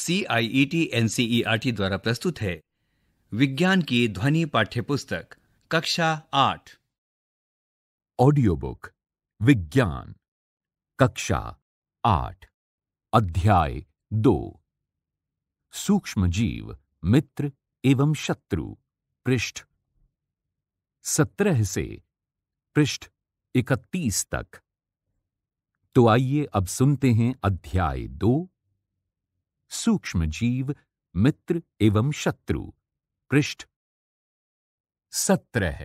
CIET NCERT e e द्वारा प्रस्तुत है विज्ञान की ध्वनि पाठ्यपुस्तक कक्षा आठ ऑडियो बुक विज्ञान कक्षा आठ अध्याय दो सूक्ष्म जीव मित्र एवं शत्रु पृष्ठ सत्रह से पृष्ठ इकतीस तक तो आइए अब सुनते हैं अध्याय दो सूक्ष्म जीव मित्र एवं शत्रु पृष्ठ सत्रह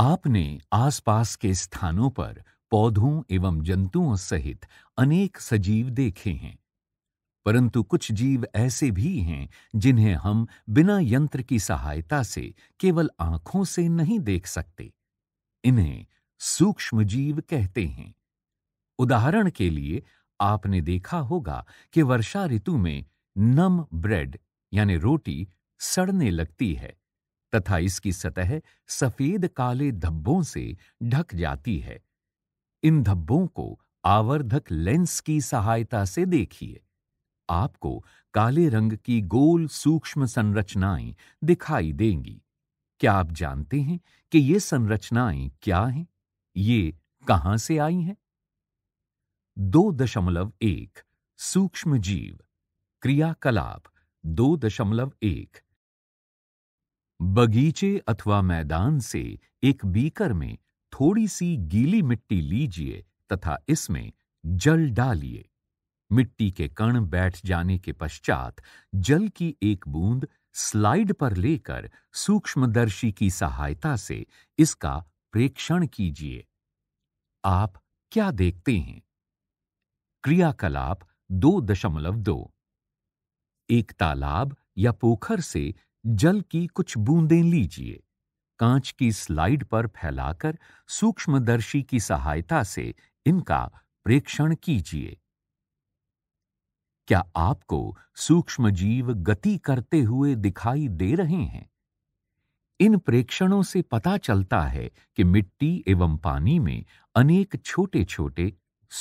आपने आसपास के स्थानों पर पौधों एवं जंतुओं सहित अनेक सजीव देखे हैं परंतु कुछ जीव ऐसे भी हैं जिन्हें हम बिना यंत्र की सहायता से केवल आंखों से नहीं देख सकते इन्हें सूक्ष्म जीव कहते हैं उदाहरण के लिए आपने देखा होगा कि वर्षा ऋतु में नम ब्रेड यानी रोटी सड़ने लगती है तथा इसकी सतह सफेद काले धब्बों से ढक जाती है इन धब्बों को आवर्धक लेंस की सहायता से देखिए आपको काले रंग की गोल सूक्ष्म संरचनाएं दिखाई देंगी क्या आप जानते हैं कि ये संरचनाएं क्या हैं ये कहां से आई हैं दो दशमलव एक सूक्ष्म जीव क्रियाकलाप दो दशमलव एक बगीचे अथवा मैदान से एक बीकर में थोड़ी सी गीली मिट्टी लीजिए तथा इसमें जल डालिए मिट्टी के कण बैठ जाने के पश्चात जल की एक बूंद स्लाइड पर लेकर सूक्ष्मदर्शी की सहायता से इसका प्रेक्षण कीजिए आप क्या देखते हैं क्रियाकलाप दो दशमलव दो एक तालाब या पोखर से जल की कुछ बूंदें लीजिए कांच की स्लाइड पर फैलाकर सूक्ष्मदर्शी की सहायता से इनका प्रेक्षण कीजिए क्या आपको सूक्ष्म जीव गति करते हुए दिखाई दे रहे हैं इन प्रेक्षणों से पता चलता है कि मिट्टी एवं पानी में अनेक छोटे छोटे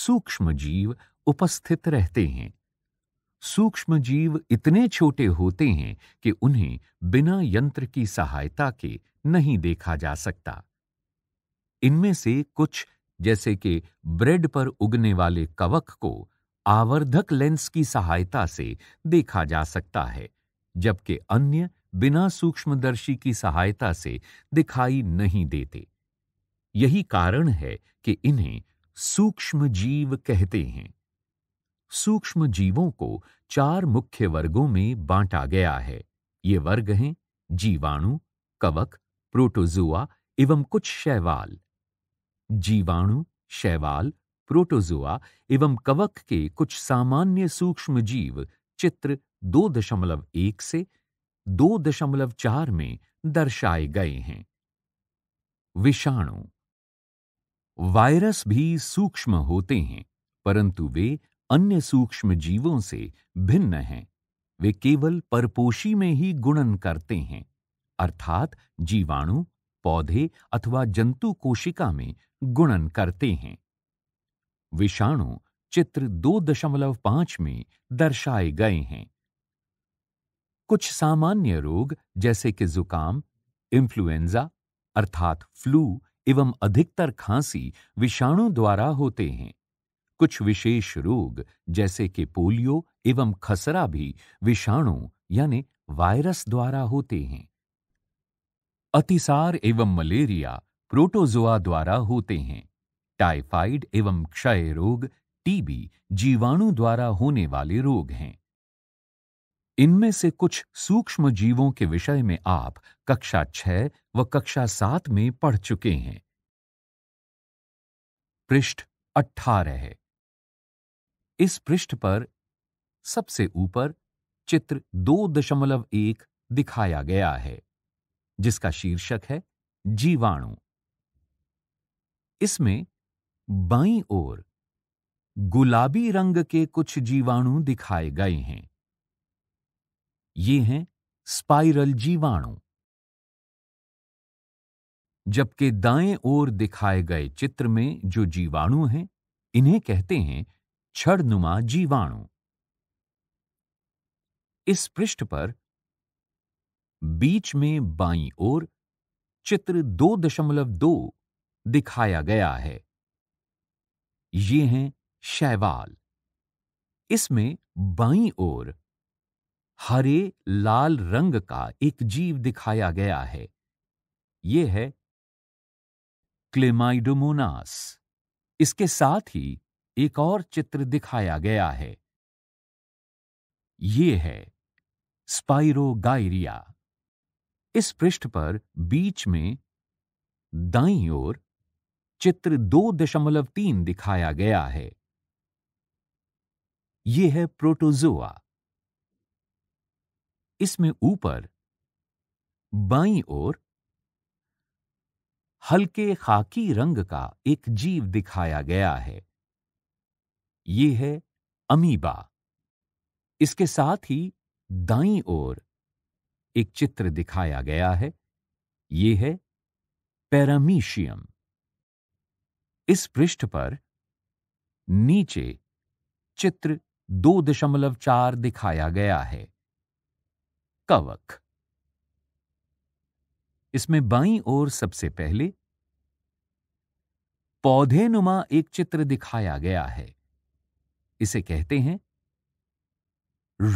सूक्ष्म जीव उपस्थित रहते हैं सूक्ष्म जीव इतने छोटे होते हैं कि उन्हें बिना यंत्र की सहायता के नहीं देखा जा सकता इनमें से कुछ जैसे कि ब्रेड पर उगने वाले कवक को आवर्धक लेंस की सहायता से देखा जा सकता है जबकि अन्य बिना सूक्ष्मदर्शी की सहायता से दिखाई नहीं देते यही कारण है कि इन्हें सूक्ष्म जीव कहते हैं सूक्ष्म जीवों को चार मुख्य वर्गों में बांटा गया है ये वर्ग हैं जीवाणु कवक प्रोटोजुआ एवं कुछ शैवाल जीवाणु शैवाल प्रोटोजुआ एवं कवक के कुछ सामान्य सूक्ष्म जीव चित्र 2.1 से 2.4 में दर्शाए गए हैं विषाणु वायरस भी सूक्ष्म होते हैं परंतु वे अन्य सूक्ष्म जीवों से भिन्न हैं वे केवल परपोषी में ही गुणन करते हैं अर्थात जीवाणु पौधे अथवा जंतु कोशिका में गुणन करते हैं विषाणु चित्र 2.5 में दर्शाए गए हैं कुछ सामान्य रोग जैसे कि जुकाम इन्फ्लुएंजा अर्थात फ्लू एवं अधिकतर खांसी विषाणु द्वारा होते हैं कुछ विशेष रोग जैसे कि पोलियो एवं खसरा भी विषाणु यानी वायरस द्वारा होते हैं अतिसार एवं मलेरिया प्रोटोजोआ द्वारा होते हैं टाइफाइड एवं क्षय रोग टीबी जीवाणु द्वारा होने वाले रोग हैं इनमें से कुछ सूक्ष्म जीवों के विषय में आप कक्षा छह व कक्षा सात में पढ़ चुके हैं पृष्ठ अठारह इस पृष्ठ पर सबसे ऊपर चित्र दो दशमलव एक दिखाया गया है जिसका शीर्षक है जीवाणु इसमें बाई ओर गुलाबी रंग के कुछ जीवाणु दिखाए गए हैं ये हैं स्पाइरल जीवाणु जबकि दाएं ओर दिखाए गए चित्र में जो जीवाणु हैं इन्हें कहते हैं छड़नुमा जीवाणु इस पृष्ठ पर बीच में बाई ओर चित्र दो दशमलव दो दिखाया गया है ये हैं शैवाल इसमें बाई ओर हरे लाल रंग का एक जीव दिखाया गया है यह है क्लेमाइडोमोनास इसके साथ ही एक और चित्र दिखाया गया है ये है स्पाइरोगाइरिया इस पृष्ठ पर बीच में दाई ओर चित्र दो दशमलव तीन दिखाया गया है यह है प्रोटोजोआ इसमें ऊपर बाई ओर हल्के खाकी रंग का एक जीव दिखाया गया है ये है अमीबा इसके साथ ही दाई ओर एक चित्र दिखाया गया है ये है पैरामीशियम इस पृष्ठ पर नीचे चित्र दो दशमलव चार दिखाया गया है कवक इसमें बाई ओर सबसे पहले पौधे नुमा एक चित्र दिखाया गया है इसे कहते हैं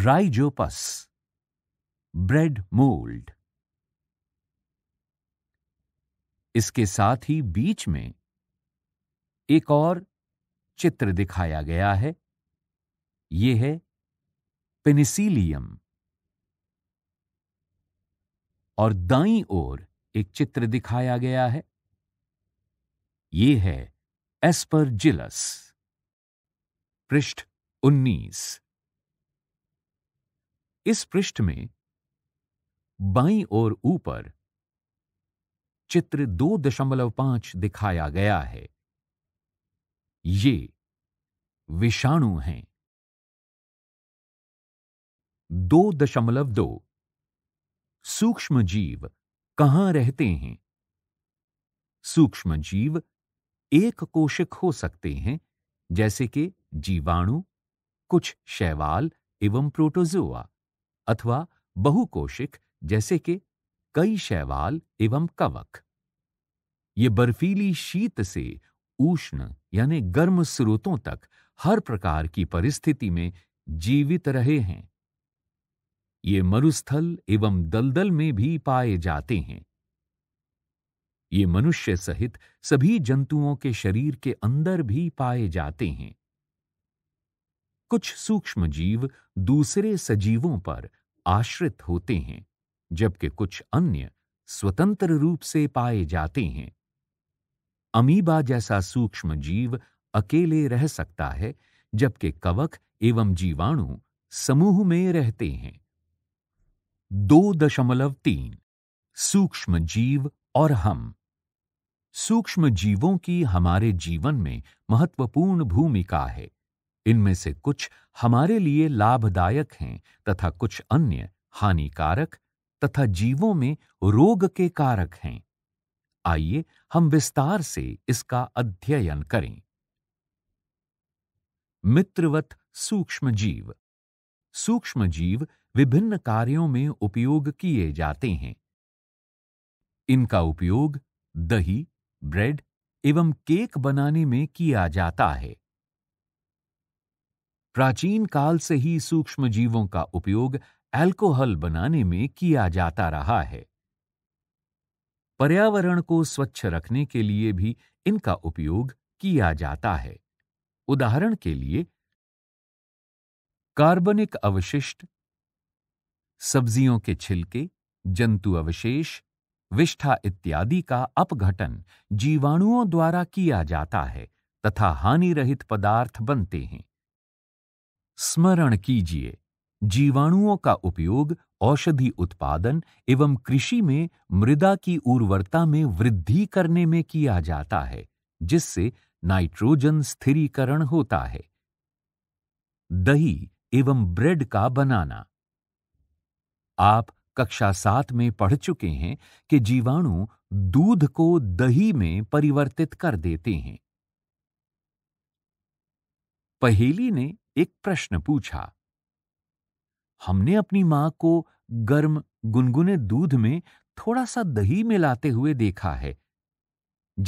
राइजोपस ब्रेड मोल्ड इसके साथ ही बीच में एक और चित्र दिखाया गया है यह है पेनिसिलियम और दाई ओर एक चित्र दिखाया गया है यह है एस्पर जिलस पृष्ठ 19 इस पृष्ठ में बाई और ऊपर चित्र 2.5 दिखाया गया है ये विषाणु हैं 2.2 सूक्ष्म जीव कहां रहते हैं सूक्ष्म जीव एक कोशिक हो सकते हैं जैसे कि जीवाणु कुछ शैवाल एवं प्रोटोजोआ अथवा बहुकोशिक जैसे कि कई शैवाल एवं कवक ये बर्फीली शीत से उष्ण यानी गर्म स्रोतों तक हर प्रकार की परिस्थिति में जीवित रहे हैं ये मरुस्थल एवं दलदल में भी पाए जाते हैं ये मनुष्य सहित सभी जंतुओं के शरीर के अंदर भी पाए जाते हैं कुछ सूक्ष्म जीव दूसरे सजीवों पर आश्रित होते हैं जबकि कुछ अन्य स्वतंत्र रूप से पाए जाते हैं अमीबा जैसा सूक्ष्म जीव अकेले रह सकता है जबकि कवक एवं जीवाणु समूह में रहते हैं दो दशमलव तीन सूक्ष्म जीव और हम सूक्ष्म जीवों की हमारे जीवन में महत्वपूर्ण भूमिका है इनमें से कुछ हमारे लिए लाभदायक हैं तथा कुछ अन्य हानिकारक तथा जीवों में रोग के कारक हैं आइए हम विस्तार से इसका अध्ययन करें मित्रवत सूक्ष्म जीव सूक्ष्म जीव विभिन्न कार्यों में उपयोग किए जाते हैं इनका उपयोग दही ब्रेड एवं केक बनाने में किया जाता है प्राचीन काल से ही सूक्ष्म जीवों का उपयोग अल्कोहल बनाने में किया जाता रहा है पर्यावरण को स्वच्छ रखने के लिए भी इनका उपयोग किया जाता है उदाहरण के लिए कार्बनिक अवशिष्ट सब्जियों के छिलके जंतु अवशेष विष्ठा इत्यादि का अपघटन जीवाणुओं द्वारा किया जाता है तथा हानि रहित पदार्थ बनते हैं स्मरण कीजिए जीवाणुओं का उपयोग औषधि उत्पादन एवं कृषि में मृदा की उर्वरता में वृद्धि करने में किया जाता है जिससे नाइट्रोजन स्थिरीकरण होता है दही एवं ब्रेड का बनाना आप कक्षा सात में पढ़ चुके हैं कि जीवाणु दूध को दही में परिवर्तित कर देते हैं पहेली ने एक प्रश्न पूछा हमने अपनी मां को गर्म गुनगुने दूध में थोड़ा सा दही मिलाते हुए देखा है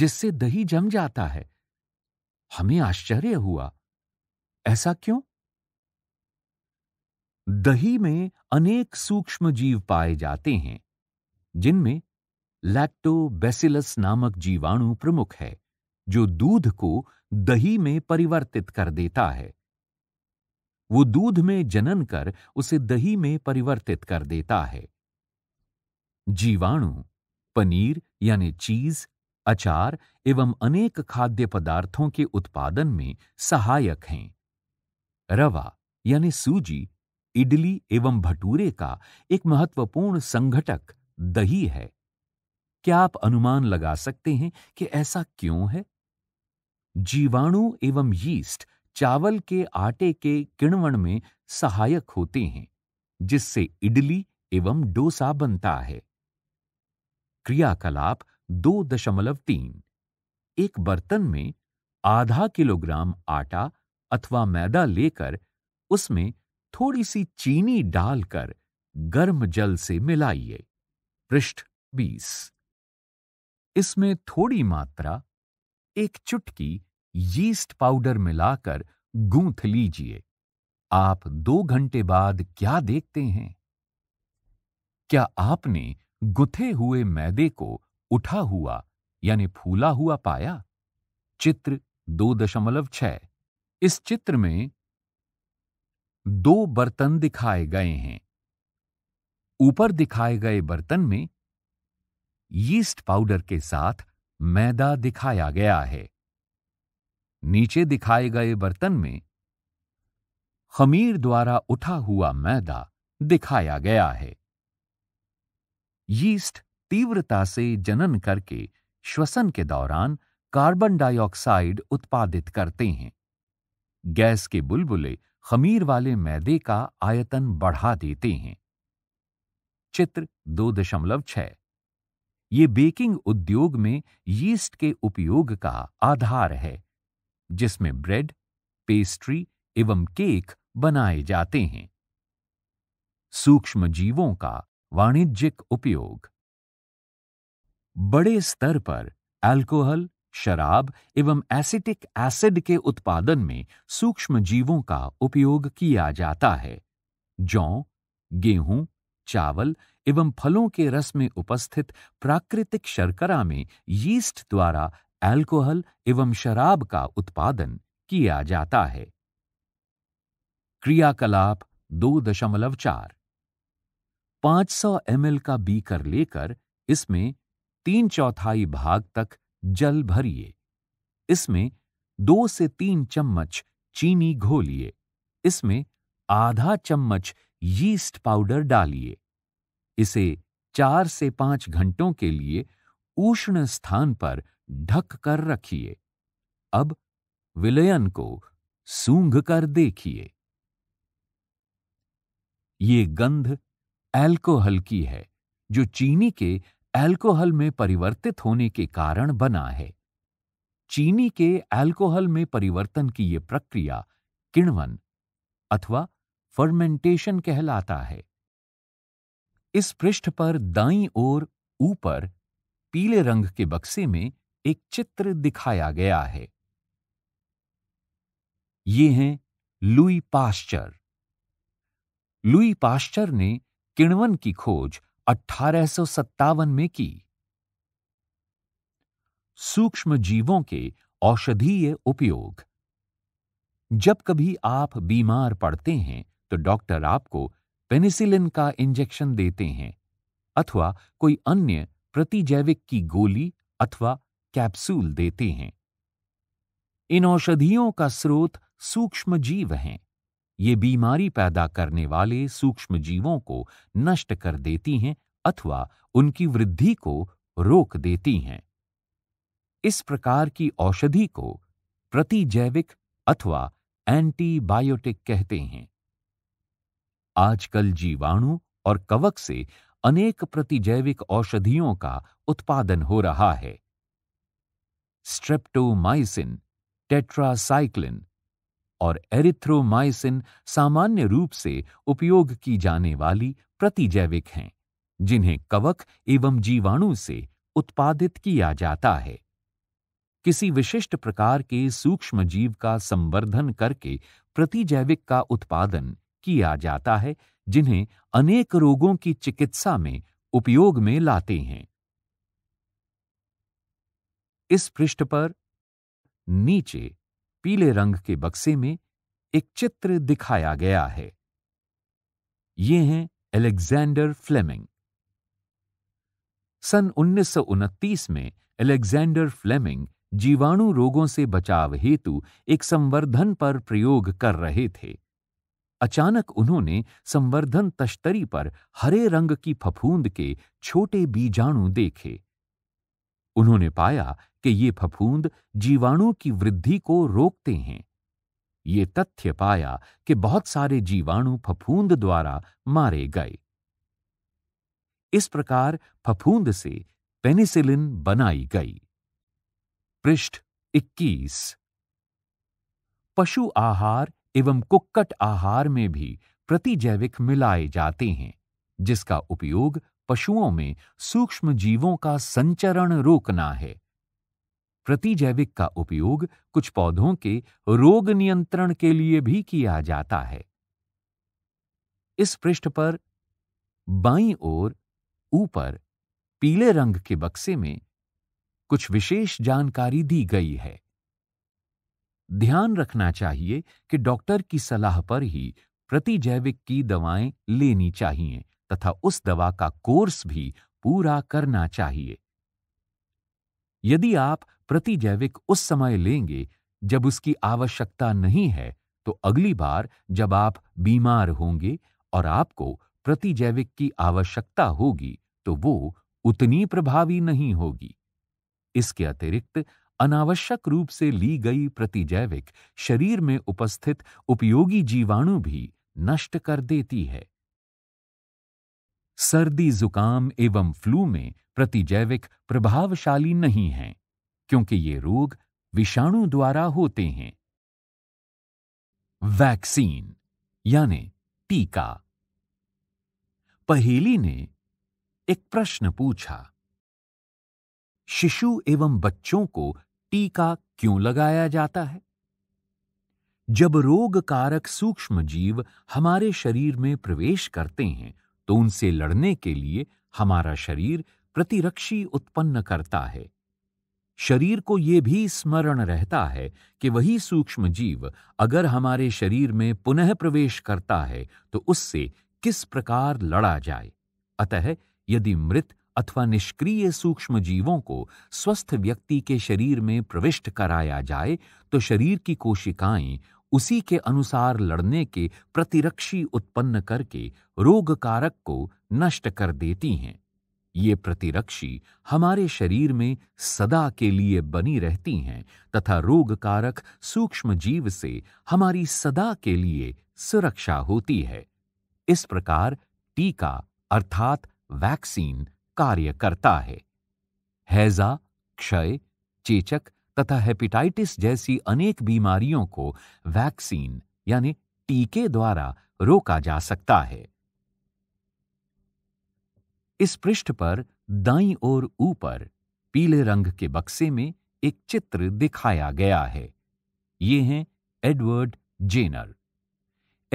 जिससे दही जम जाता है हमें आश्चर्य हुआ ऐसा क्यों दही में अनेक सूक्ष्म जीव पाए जाते हैं जिनमें लैक्टोबेसिलस नामक जीवाणु प्रमुख है जो दूध को दही में परिवर्तित कर देता है वो दूध में जनन कर उसे दही में परिवर्तित कर देता है जीवाणु पनीर यानी चीज अचार एवं अनेक खाद्य पदार्थों के उत्पादन में सहायक हैं रवा यानी सूजी इडली एवं भटूरे का एक महत्वपूर्ण संघटक दही है क्या आप अनुमान लगा सकते हैं कि ऐसा क्यों है जीवाणु एवं यीस्ट चावल के आटे के किण्वन में सहायक होते हैं जिससे इडली एवं डोसा बनता है क्रियाकलाप दो दशमलव तीन एक बर्तन में आधा किलोग्राम आटा अथवा मैदा लेकर उसमें थोड़ी सी चीनी डालकर गर्म जल से मिलाइए पृष्ठ बीस इसमें थोड़ी मात्रा एक चुटकी यीस्ट पाउडर मिलाकर गूंथ लीजिए आप दो घंटे बाद क्या देखते हैं क्या आपने गुथे हुए मैदे को उठा हुआ यानी फूला हुआ पाया चित्र दो दशमलव छह इस चित्र में दो बर्तन दिखाए गए हैं ऊपर दिखाए गए बर्तन में यीस्ट पाउडर के साथ मैदा दिखाया गया है नीचे दिखाए गए बर्तन में खमीर द्वारा उठा हुआ मैदा दिखाया गया है यीस्ट तीव्रता से जनन करके श्वसन के दौरान कार्बन डाइऑक्साइड उत्पादित करते हैं गैस के बुलबुले खमीर वाले मैदे का आयतन बढ़ा देते हैं चित्र दो दशमलव छ ये बेकिंग उद्योग में यीस्ट के उपयोग का आधार है जिसमें ब्रेड पेस्ट्री एवं केक बनाए जाते हैं सूक्ष्म जीवों का वाणिज्यिक उपयोग बड़े स्तर पर अल्कोहल शराब एवं एसिटिक एसिड के उत्पादन में सूक्ष्म जीवों का उपयोग किया जाता है जौ गेहूं चावल एवं फलों के रस में उपस्थित प्राकृतिक शर्करा में यीस्ट द्वारा अल्कोहल एवं शराब का उत्पादन किया जाता है क्रियाकलाप दो दशमलव चार पांच सौ एम का बीकर लेकर इसमें तीन चौथाई भाग तक जल भरिए इसमें दो से तीन चम्मच चीनी घोलिए इसमें आधा चम्मच यीस्ट पाउडर डालिए इसे चार से पांच घंटों के लिए उष्ण स्थान पर ढक कर रखिए अब विलयन को सूंघ कर देखिए ये गंध एल्कोहल की है जो चीनी के एल्कोहल में परिवर्तित होने के कारण बना है चीनी के एल्कोहल में परिवर्तन की यह प्रक्रिया किण्वन अथवा फर्मेंटेशन कहलाता है इस पृष्ठ पर दाई ओर ऊपर पीले रंग के बक्से में एक चित्र दिखाया गया है ये हैं लुई पाश्चर लुई पाश्चर ने किण्वन की खोज अठारह में की सूक्ष्म जीवों के औषधीय उपयोग जब कभी आप बीमार पड़ते हैं तो डॉक्टर आपको पेनिसिलिन का इंजेक्शन देते हैं अथवा कोई अन्य प्रतिजैविक की गोली अथवा कैप्सूल देते हैं इन औषधियों का स्रोत सूक्ष्म जीव हैं ये बीमारी पैदा करने वाले सूक्ष्म जीवों को नष्ट कर देती हैं अथवा उनकी वृद्धि को रोक देती हैं इस प्रकार की औषधि को प्रतिजैविक अथवा एंटीबायोटिक कहते हैं आजकल जीवाणु और कवक से अनेक प्रतिजैविक औषधियों का उत्पादन हो रहा है स्ट्रेप्टोमाइसिन टेट्रासाइक्लिन और एरिथ्रोमाइसिन सामान्य रूप से उपयोग की जाने वाली प्रतिजैविक हैं जिन्हें कवक एवं जीवाणु से उत्पादित किया जाता है किसी विशिष्ट प्रकार के सूक्ष्म जीव का संवर्धन करके प्रतिजैविक का उत्पादन किया जाता है जिन्हें अनेक रोगों की चिकित्सा में उपयोग में लाते हैं इस पृष्ठ पर नीचे पीले रंग के बक्से में एक चित्र दिखाया गया है ये हैं एलेक्जेंडर फ्लेमिंग सन उन्नीस में एलेक्जेंडर फ्लेमिंग जीवाणु रोगों से बचाव हेतु एक संवर्धन पर प्रयोग कर रहे थे अचानक उन्होंने संवर्धन तश्तरी पर हरे रंग की फफूंद के छोटे बीजाणु देखे उन्होंने पाया कि ये फफूंद जीवाणु की वृद्धि को रोकते हैं ये तथ्य पाया कि बहुत सारे जीवाणु फफूंद द्वारा मारे गए इस प्रकार फफूंद से पेनिसिलिन बनाई गई पृष्ठ 21 पशु आहार एवं कुक्कट आहार में भी प्रतिजैविक मिलाए जाते हैं जिसका उपयोग पशुओं में सूक्ष्म जीवों का संचरण रोकना है प्रतिजैविक का उपयोग कुछ पौधों के रोग नियंत्रण के लिए भी किया जाता है इस पृष्ठ पर बाईं ओर ऊपर पीले रंग के बक्से में कुछ विशेष जानकारी दी गई है ध्यान रखना चाहिए कि डॉक्टर की सलाह पर ही प्रतिजैविक की दवाएं लेनी चाहिए तथा उस दवा का कोर्स भी पूरा करना चाहिए यदि आप प्रतिजैविक उस समय लेंगे जब उसकी आवश्यकता नहीं है तो अगली बार जब आप बीमार होंगे और आपको प्रतिजैविक की आवश्यकता होगी तो वो उतनी प्रभावी नहीं होगी इसके अतिरिक्त अनावश्यक रूप से ली गई प्रतिजैविक शरीर में उपस्थित उपयोगी जीवाणु भी नष्ट कर देती है सर्दी जुकाम एवं फ्लू में प्रतिजैविक प्रभावशाली नहीं हैं क्योंकि ये रोग विषाणु द्वारा होते हैं वैक्सीन यानी टीका पहेली ने एक प्रश्न पूछा शिशु एवं बच्चों को टीका क्यों लगाया जाता है जब रोग कारक सूक्ष्म जीव हमारे शरीर में प्रवेश करते हैं तो उनसे लड़ने के लिए हमारा शरीर प्रतिरक्षी उत्पन्न करता है शरीर को ये भी स्मरण रहता है कि वही सूक्ष्म जीव अगर हमारे शरीर में पुनः प्रवेश करता है तो उससे किस प्रकार लड़ा जाए अतः यदि मृत अथवा निष्क्रिय सूक्ष्म जीवों को स्वस्थ व्यक्ति के शरीर में प्रविष्ट कराया जाए तो शरीर की कोशिकाएं उसी के अनुसार लड़ने के प्रतिरक्षी उत्पन्न करके रोग कारक को नष्ट कर देती हैं ये प्रतिरक्षी हमारे शरीर में सदा के लिए बनी रहती हैं तथा रोग कारक सूक्ष्म जीव से हमारी सदा के लिए सुरक्षा होती है इस प्रकार टीका अर्थात वैक्सीन कार्य करता है हैजा क्षय चेचक तथा हेपेटाइटिस जैसी अनेक बीमारियों को वैक्सीन यानी टीके द्वारा रोका जा सकता है इस पृष्ठ पर दाई और ऊपर पीले रंग के बक्से में एक चित्र दिखाया गया है ये हैं एडवर्ड जेनर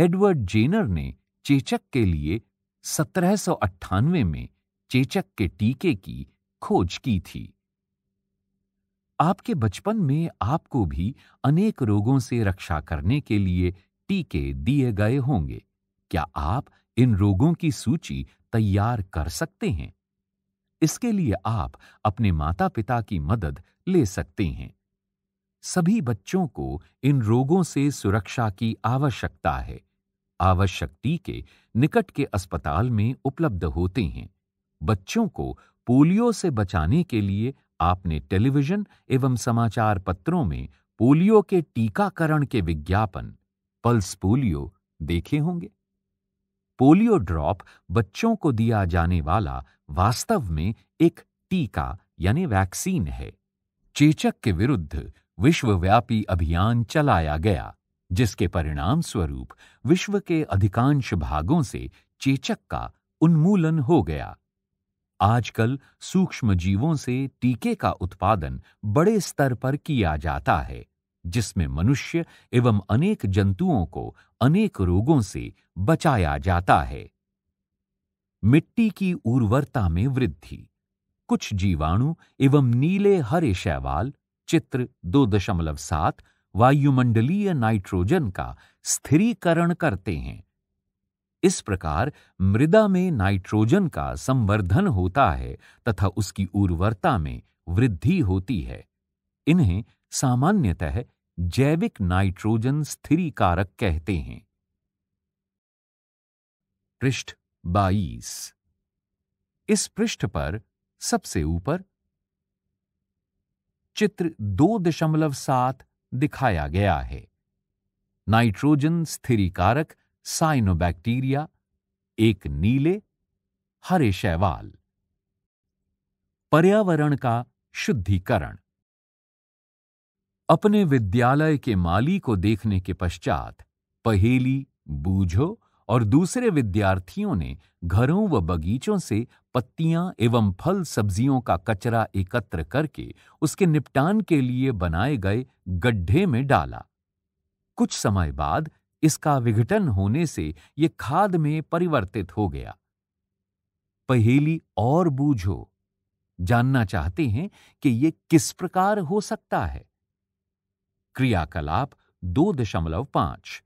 एडवर्ड जेनर ने चेचक के लिए सत्रह में चेचक के टीके की खोज की थी आपके बचपन में आपको भी अनेक रोगों से रक्षा करने के लिए टीके दिए गए होंगे क्या आप इन रोगों की सूची तैयार कर सकते हैं इसके लिए आप अपने माता पिता की मदद ले सकते हैं सभी बच्चों को इन रोगों से सुरक्षा की आवश्यकता है आवश्यक टीके निकट के अस्पताल में उपलब्ध होते हैं बच्चों को पोलियो से बचाने के लिए आपने टेलीविजन एवं समाचार पत्रों में पोलियो के टीकाकरण के विज्ञापन पल्स पोलियो देखे होंगे पोलियो ड्रॉप बच्चों को दिया जाने वाला वास्तव में एक टीका यानी वैक्सीन है चेचक के विरुद्ध विश्वव्यापी अभियान चलाया गया जिसके परिणाम स्वरूप विश्व के अधिकांश भागों से चेचक का उन्मूलन हो गया आजकल सूक्ष्म जीवों से टीके का उत्पादन बड़े स्तर पर किया जाता है जिसमें मनुष्य एवं अनेक जंतुओं को अनेक रोगों से बचाया जाता है मिट्टी की उर्वरता में वृद्धि कुछ जीवाणु एवं नीले हरे शैवाल चित्र दो दशमलव सात वायुमंडलीय नाइट्रोजन का स्थिरीकरण करते हैं इस प्रकार मृदा में नाइट्रोजन का संवर्धन होता है तथा उसकी उर्वरता में वृद्धि होती है इन्हें सामान्यतः जैविक नाइट्रोजन स्थिरीकारक कहते हैं पृष्ठ 22 इस पृष्ठ पर सबसे ऊपर चित्र दो दशमलव सात दिखाया गया है नाइट्रोजन स्थिरीकारक साइनोबैक्टीरिया एक नीले हरे शैवाल पर्यावरण का शुद्धिकरण अपने विद्यालय के माली को देखने के पश्चात पहेली बूझो और दूसरे विद्यार्थियों ने घरों व बगीचों से पत्तियां एवं फल सब्जियों का कचरा एकत्र करके उसके निपटान के लिए बनाए गए गड्ढे में डाला कुछ समय बाद इसका विघटन होने से ये खाद में परिवर्तित हो गया पहेली और बूझो जानना चाहते हैं कि ये किस प्रकार हो सकता है क्रियाकलाप दो दशमलव पांच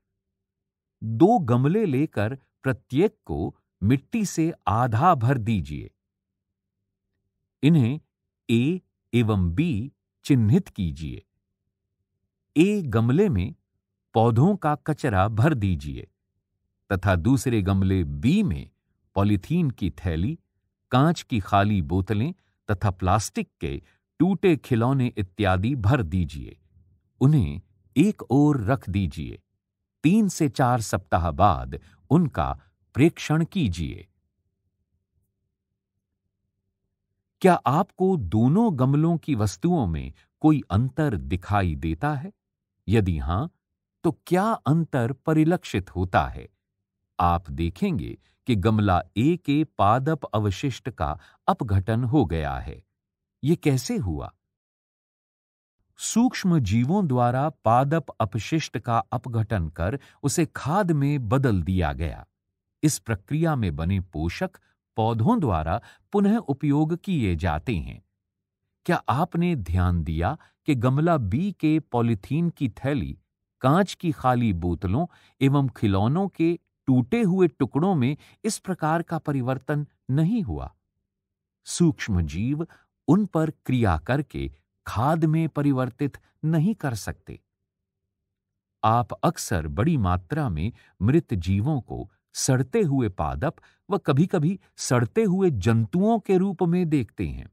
दो गमले लेकर प्रत्येक को मिट्टी से आधा भर दीजिए इन्हें ए एवं बी चिन्हित कीजिए ए गमले में पौधों का कचरा भर दीजिए तथा दूसरे गमले बी में पॉलीथीन की थैली कांच की खाली बोतलें तथा प्लास्टिक के टूटे खिलौने इत्यादि भर दीजिए उन्हें एक ओर रख दीजिए तीन से चार सप्ताह बाद उनका प्रेक्षण कीजिए क्या आपको दोनों गमलों की वस्तुओं में कोई अंतर दिखाई देता है यदि हां तो क्या अंतर परिलक्षित होता है आप देखेंगे कि गमला ए के पादप अवशिष्ट का अपघटन हो गया है यह कैसे हुआ सूक्ष्म जीवों द्वारा पादप अपशिष्ट का अपघटन कर उसे खाद में बदल दिया गया इस प्रक्रिया में बने पोषक पौधों द्वारा पुनः उपयोग किए जाते हैं क्या आपने ध्यान दिया कि गमला बी के पॉलिथीन की थैली कांच की खाली बोतलों एवं खिलौनों के टूटे हुए टुकड़ों में इस प्रकार का परिवर्तन नहीं हुआ सूक्ष्म जीव उन पर क्रिया करके खाद में परिवर्तित नहीं कर सकते आप अक्सर बड़ी मात्रा में मृत जीवों को सड़ते हुए पादप व कभी कभी सड़ते हुए जंतुओं के रूप में देखते हैं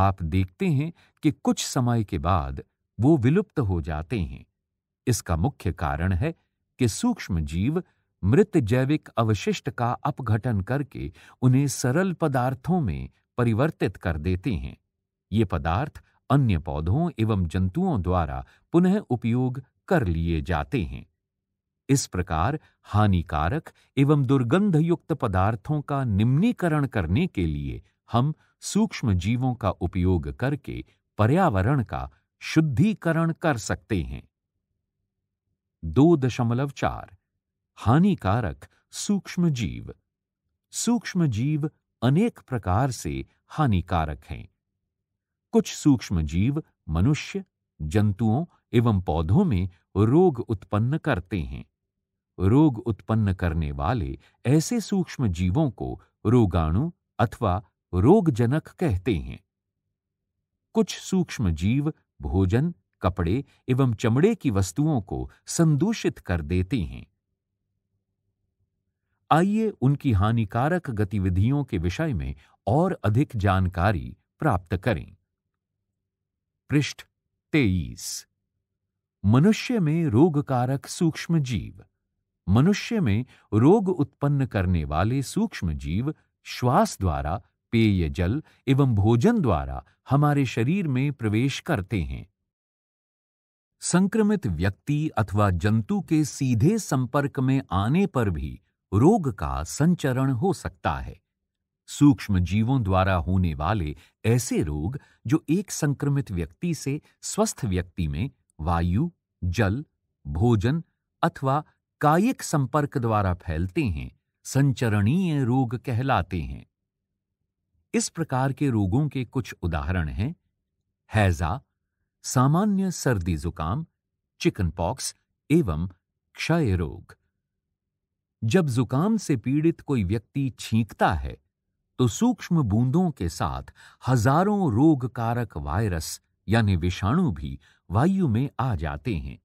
आप देखते हैं कि कुछ समय के बाद वो विलुप्त हो जाते हैं इसका मुख्य कारण है कि सूक्ष्म जीव मृत जैविक अवशिष्ट का अपघटन करके उन्हें सरल पदार्थों में परिवर्तित कर देते हैं ये पदार्थ अन्य पौधों एवं जंतुओं द्वारा पुनः उपयोग कर लिए जाते हैं इस प्रकार हानिकारक एवं दुर्गंधयुक्त पदार्थों का निम्नीकरण करने के लिए हम सूक्ष्म जीवों का उपयोग करके पर्यावरण का शुद्धिकरण कर सकते हैं दो दशमलव चार हानिकारक सूक्ष्म जीव सूक्ष्म जीव अनेक प्रकार से हानिकारक हैं कुछ सूक्ष्म जीव मनुष्य जंतुओं एवं पौधों में रोग उत्पन्न करते हैं रोग उत्पन्न करने वाले ऐसे सूक्ष्म जीवों को रोगाणु अथवा रोगजनक कहते हैं कुछ सूक्ष्म जीव भोजन कपड़े एवं चमड़े की वस्तुओं को संदूषित कर देते हैं आइए उनकी हानिकारक गतिविधियों के विषय में और अधिक जानकारी प्राप्त करें पृष्ठ तेईस मनुष्य में रोग कारक सूक्ष्म जीव मनुष्य में रोग उत्पन्न करने वाले सूक्ष्म जीव श्वास द्वारा पेय जल एवं भोजन द्वारा हमारे शरीर में प्रवेश करते हैं संक्रमित व्यक्ति अथवा जंतु के सीधे संपर्क में आने पर भी रोग का संचरण हो सकता है सूक्ष्म जीवों द्वारा होने वाले ऐसे रोग जो एक संक्रमित व्यक्ति से स्वस्थ व्यक्ति में वायु जल भोजन अथवा कायिक संपर्क द्वारा फैलते हैं संचरणीय रोग कहलाते हैं इस प्रकार के रोगों के कुछ उदाहरण हैं हैजा सामान्य सर्दी जुकाम चिकन पॉक्स एवं क्षय रोग जब जुकाम से पीड़ित कोई व्यक्ति छींकता है तो सूक्ष्म बूंदों के साथ हजारों रोग कारक वायरस यानी विषाणु भी वायु में आ जाते हैं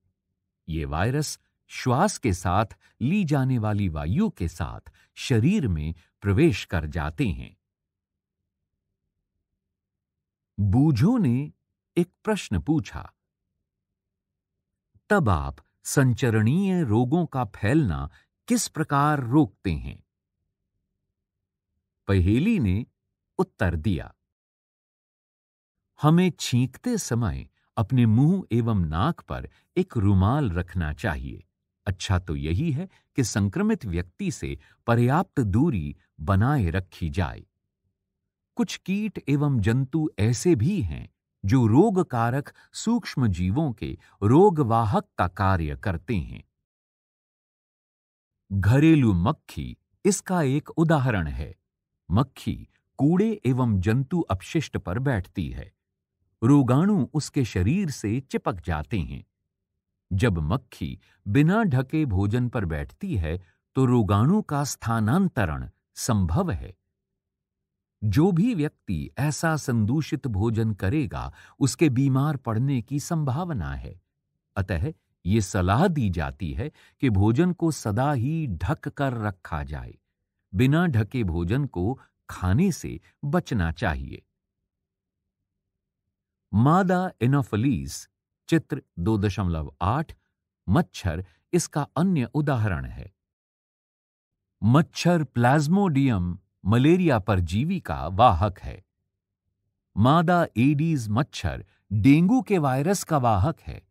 ये वायरस श्वास के साथ ली जाने वाली वायु के साथ शरीर में प्रवेश कर जाते हैं बूझो ने एक प्रश्न पूछा तब आप संचरणीय रोगों का फैलना किस प्रकार रोकते हैं पहेली ने उत्तर दिया हमें छींकते समय अपने मुंह एवं नाक पर एक रुमाल रखना चाहिए अच्छा तो यही है कि संक्रमित व्यक्ति से पर्याप्त दूरी बनाए रखी जाए कुछ कीट एवं जंतु ऐसे भी हैं जो रोग कारक सूक्ष्म जीवों के रोगवाहक का कार्य करते हैं घरेलू मक्खी इसका एक उदाहरण है मक्खी कूड़े एवं जंतु अपशिष्ट पर बैठती है रोगाणु उसके शरीर से चिपक जाते हैं जब मक्खी बिना ढके भोजन पर बैठती है तो रोगाणु का स्थानांतरण संभव है जो भी व्यक्ति ऐसा संदूषित भोजन करेगा उसके बीमार पड़ने की संभावना है अतः ये सलाह दी जाती है कि भोजन को सदा ही ढक कर रखा जाए बिना ढके भोजन को खाने से बचना चाहिए मादा इनोफलीस चित्र 2.8 मच्छर इसका अन्य उदाहरण है मच्छर प्लाज्मोडियम मलेरिया पर जीवी का वाहक है मादा एडीज मच्छर डेंगू के वायरस का वाहक है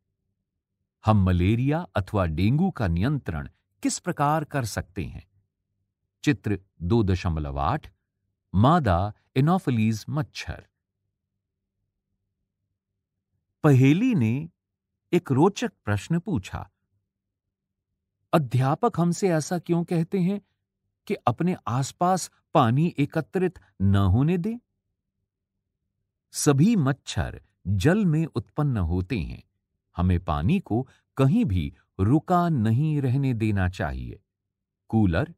हम मलेरिया अथवा डेंगू का नियंत्रण किस प्रकार कर सकते हैं चित्र दो दशमलव आठ मादा इनोफिलीज मच्छर पहेली ने एक रोचक प्रश्न पूछा अध्यापक हमसे ऐसा क्यों कहते हैं कि अपने आसपास पानी एकत्रित न होने दें सभी मच्छर जल में उत्पन्न होते हैं हमें पानी को कहीं भी रुका नहीं रहने देना चाहिए कूलर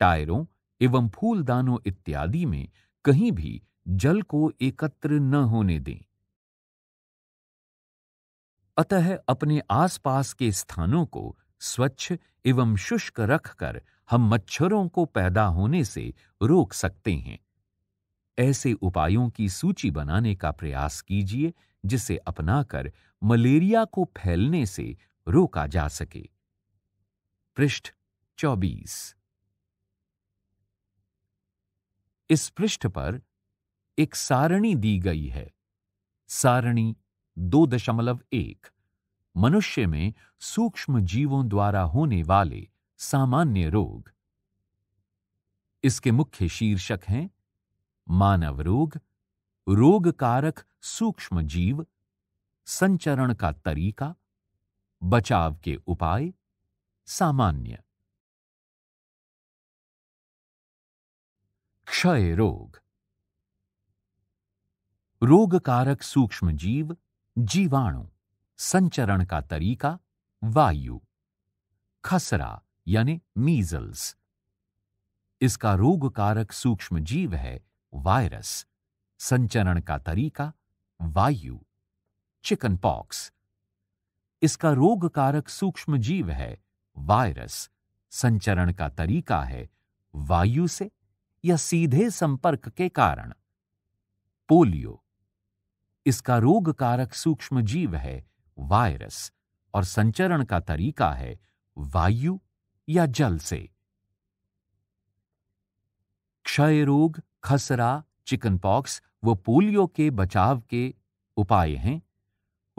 टायरों एवं फूलदानों इत्यादि में कहीं भी जल को एकत्र न होने दें अतः अपने आसपास के स्थानों को स्वच्छ एवं शुष्क रखकर हम मच्छरों को पैदा होने से रोक सकते हैं ऐसे उपायों की सूची बनाने का प्रयास कीजिए जिसे अपनाकर मलेरिया को फैलने से रोका जा सके पृष्ठ 24 इस पृष्ठ पर एक सारणी दी गई है सारणी दो दशमलव एक मनुष्य में सूक्ष्म जीवों द्वारा होने वाले सामान्य रोग इसके मुख्य शीर्षक हैं मानव रोग रोग कारक सूक्ष्म जीव संचरण का तरीका बचाव के उपाय सामान्य क्षय रोग रोग कारक सूक्ष्म जीव जीवाणु संचरण का तरीका वायु खसरा यानी मीजल्स इसका रोग कारक सूक्ष्म जीव है वायरस संचरण का तरीका वायु चिकन पॉक्स इसका रोग कारक सूक्ष्म जीव है वायरस संचरण का तरीका है वायु से या सीधे संपर्क के कारण पोलियो इसका रोग कारक सूक्ष्म जीव है वायरस और संचरण का तरीका है वायु या जल से क्षय रोग खसरा चिकनपॉक्स व पोलियो के बचाव के उपाय हैं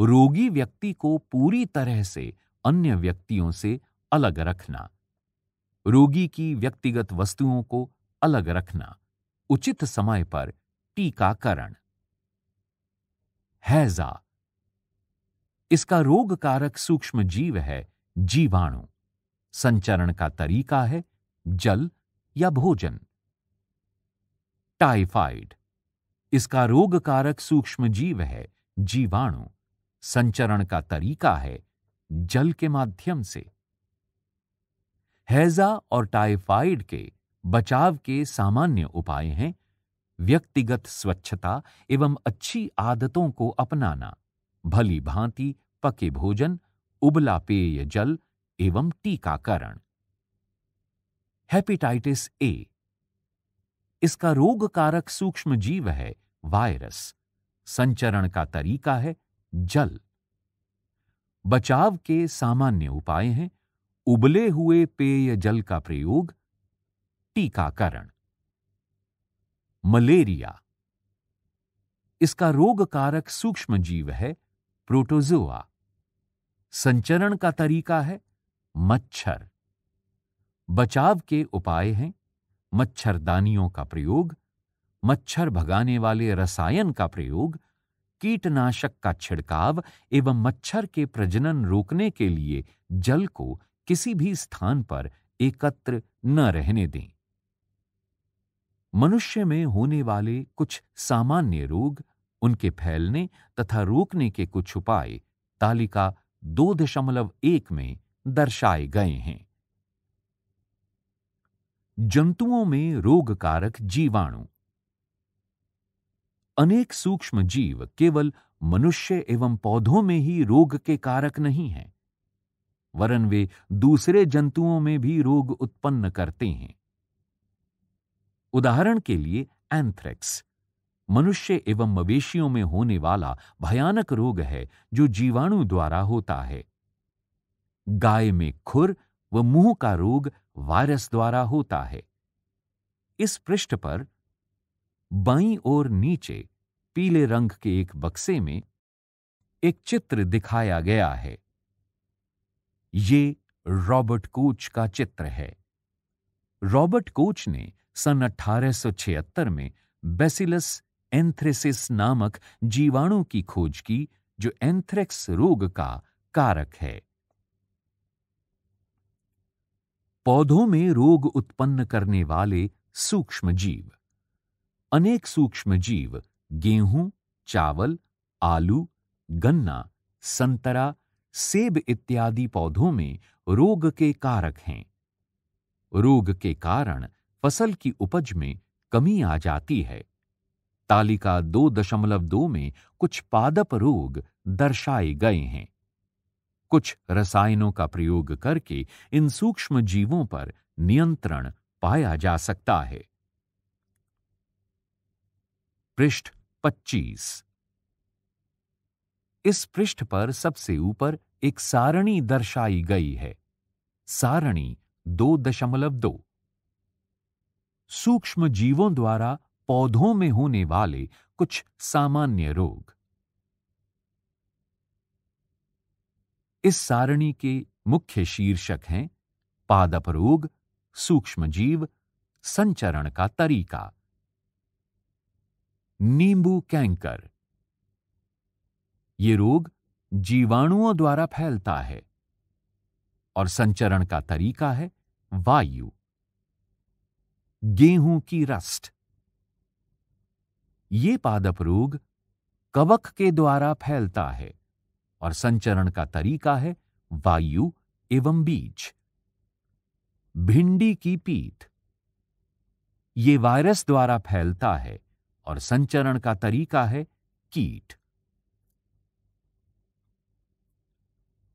रोगी व्यक्ति को पूरी तरह से अन्य व्यक्तियों से अलग रखना रोगी की व्यक्तिगत वस्तुओं को अलग रखना उचित समय पर टीकाकरण हैजा इसका रोग कारक सूक्ष्म जीव है जीवाणु संचरण का तरीका है जल या भोजन टाइफाइड इसका रोग कारक सूक्ष्म जीव है जीवाणु संचरण का तरीका है जल के माध्यम से हैजा और टाइफाइड के बचाव के सामान्य उपाय हैं व्यक्तिगत स्वच्छता एवं अच्छी आदतों को अपनाना भली भांति पके भोजन उबला पेय जल एवं टीकाकरण हेपेटाइटिस ए इसका रोग कारक सूक्ष्म जीव है वायरस संचरण का तरीका है जल बचाव के सामान्य उपाय हैं उबले हुए पेय जल का प्रयोग टीकाकरण मलेरिया इसका रोग कारक सूक्ष्म जीव है प्रोटोजोआ संचरण का तरीका है मच्छर बचाव के उपाय हैं मच्छरदानियों का प्रयोग मच्छर भगाने वाले रसायन का प्रयोग कीटनाशक का छिड़काव एवं मच्छर के प्रजनन रोकने के लिए जल को किसी भी स्थान पर एकत्र न रहने दें मनुष्य में होने वाले कुछ सामान्य रोग उनके फैलने तथा रोकने के कुछ उपाय तालिका दो दशमलव एक में दर्शाए गए हैं जंतुओं में रोगकारक जीवाणु अनेक सूक्ष्म जीव केवल मनुष्य एवं पौधों में ही रोग के कारक नहीं हैं वरन वे दूसरे जंतुओं में भी रोग उत्पन्न करते हैं उदाहरण के लिए एंथ्रेक्स मनुष्य एवं मवेशियों में होने वाला भयानक रोग है जो जीवाणु द्वारा होता है गाय में खुर व मुंह का रोग वायरस द्वारा होता है इस पृष्ठ पर बाई और नीचे पीले रंग के एक बक्से में एक चित्र दिखाया गया है ये रॉबर्ट कोच का चित्र है रॉबर्ट कोच ने सन 1876 में बेसिलस एंथ्रेसिस नामक जीवाणु की खोज की जो एंथ्रेक्स रोग का कारक है पौधों में रोग उत्पन्न करने वाले सूक्ष्म जीव अनेक सूक्ष्म जीव गेहूं चावल आलू गन्ना संतरा सेब इत्यादि पौधों में रोग के कारक हैं रोग के कारण फसल की उपज में कमी आ जाती है तालिका दो दशमलव दो में कुछ पादप रोग दर्शाए गए हैं कुछ रसायनों का प्रयोग करके इन सूक्ष्म जीवों पर नियंत्रण पाया जा सकता है पृष्ठ 25 इस पृष्ठ पर सबसे ऊपर एक सारणी दर्शाई गई है सारणी दो दशमलव दो सूक्ष्म जीवों द्वारा पौधों में होने वाले कुछ सामान्य रोग इस सारणी के मुख्य शीर्षक हैं पादप रोग सूक्ष्म जीव संचरण का तरीका नींबू कैंकर ये रोग जीवाणुओं द्वारा फैलता है और संचरण का तरीका है वायु गेहूं की रस्ट ये रोग कवक के द्वारा फैलता है और संचरण का तरीका है वायु एवं बीज भिंडी की पीठ ये वायरस द्वारा फैलता है और संचरण का तरीका है कीट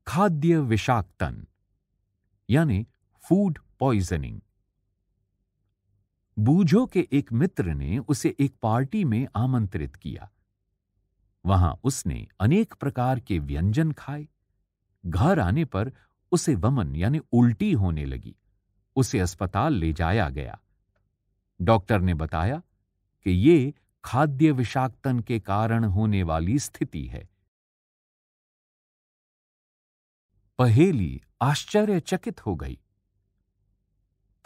खाद्य विषाक्तन यानी फूड पॉइजनिंग बूझो के एक मित्र ने उसे एक पार्टी में आमंत्रित किया वहां उसने अनेक प्रकार के व्यंजन खाए घर आने पर उसे वमन यानी उल्टी होने लगी उसे अस्पताल ले जाया गया डॉक्टर ने बताया कि ये खाद्य विषाक्तन के कारण होने वाली स्थिति है पहेली आश्चर्यचकित हो गई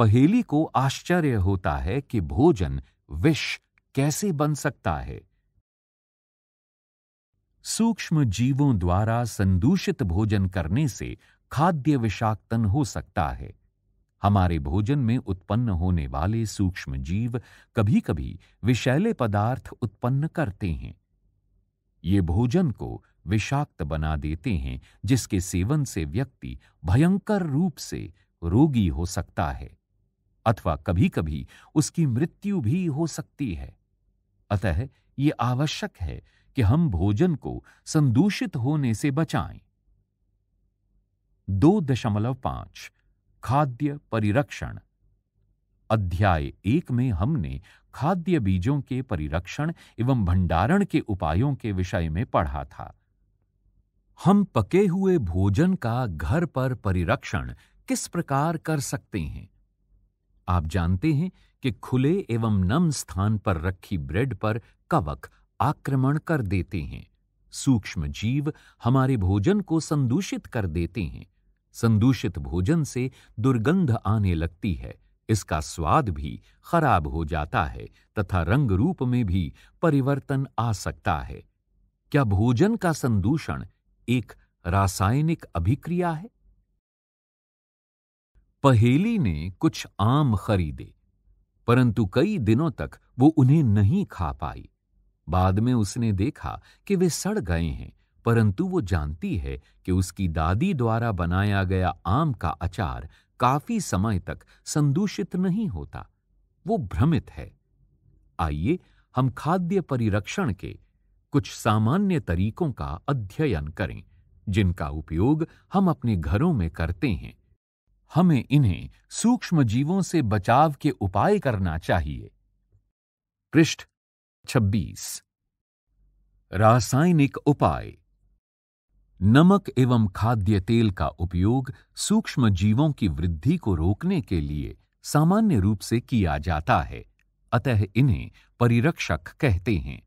पहेली को आश्चर्य होता है कि भोजन विष कैसे बन सकता है सूक्ष्म जीवों द्वारा संदूषित भोजन करने से खाद्य विषाक्तन हो सकता है हमारे भोजन में उत्पन्न होने वाले सूक्ष्म जीव कभी कभी विषैले पदार्थ उत्पन्न करते हैं ये भोजन को विषाक्त बना देते हैं जिसके सेवन से व्यक्ति भयंकर रूप से रोगी हो सकता है अथवा कभी कभी उसकी मृत्यु भी हो सकती है अतः ये आवश्यक है कि हम भोजन को संदूषित होने से बचाएं दो दशमलव पांच खाद्य परिरक्षण अध्याय एक में हमने खाद्य बीजों के परिरक्षण एवं भंडारण के उपायों के विषय में पढ़ा था हम पके हुए भोजन का घर पर परिरक्षण किस प्रकार कर सकते हैं आप जानते हैं कि खुले एवं नम स्थान पर रखी ब्रेड पर कवक आक्रमण कर देते हैं सूक्ष्म जीव हमारे भोजन को संदूषित कर देते हैं संदूषित भोजन से दुर्गंध आने लगती है इसका स्वाद भी खराब हो जाता है तथा रंग रूप में भी परिवर्तन आ सकता है क्या भोजन का संदूषण एक रासायनिक अभिक्रिया है पहेली ने कुछ आम खरीदे परंतु कई दिनों तक वो उन्हें नहीं खा पाई बाद में उसने देखा कि वे सड़ गए हैं परंतु वो जानती है कि उसकी दादी द्वारा बनाया गया आम का अचार काफी समय तक संदूषित नहीं होता वो भ्रमित है आइए हम खाद्य परिरक्षण के कुछ सामान्य तरीकों का अध्ययन करें जिनका उपयोग हम अपने घरों में करते हैं हमें इन्हें सूक्ष्म जीवों से बचाव के उपाय करना चाहिए पृष्ठ 26 रासायनिक उपाय नमक एवं खाद्य तेल का उपयोग सूक्ष्म जीवों की वृद्धि को रोकने के लिए सामान्य रूप से किया जाता है अतः इन्हें परिरक्षक कहते हैं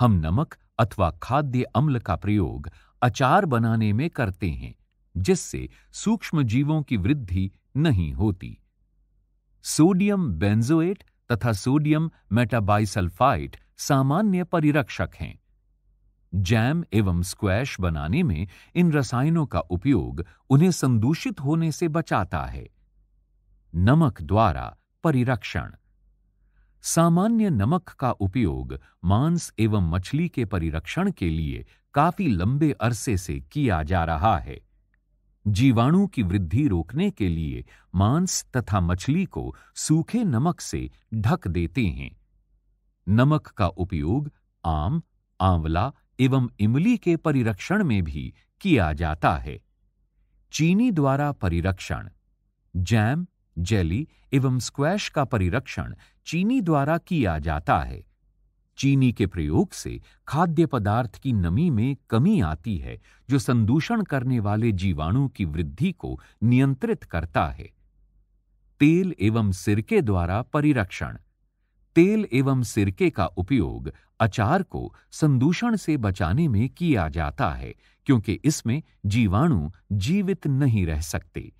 हम नमक अथवा खाद्य अम्ल का प्रयोग अचार बनाने में करते हैं जिससे सूक्ष्म जीवों की वृद्धि नहीं होती सोडियम बेंजोएट तथा सोडियम मेटाबाइसल्फाइट सामान्य परिरक्षक हैं जैम एवं स्क्वैश बनाने में इन रसायनों का उपयोग उन्हें संदूषित होने से बचाता है नमक द्वारा परिरक्षण सामान्य नमक का उपयोग मांस एवं मछली के परिरक्षण के लिए काफी लंबे अरसे से किया जा रहा है जीवाणु की वृद्धि रोकने के लिए मांस तथा मछली को सूखे नमक से ढक देते हैं नमक का उपयोग आम आंवला एवं इमली के परिरक्षण में भी किया जाता है चीनी द्वारा परिरक्षण जैम जेली एवं स्क्वैश का परिरक्षण चीनी द्वारा किया जाता है चीनी के प्रयोग से खाद्य पदार्थ की नमी में कमी आती है जो संदूषण करने वाले जीवाणु की वृद्धि को नियंत्रित करता है तेल एवं सिरके द्वारा परिरक्षण तेल एवं सिरके का उपयोग अचार को संदूषण से बचाने में किया जाता है क्योंकि इसमें जीवाणु जीवित नहीं रह सकते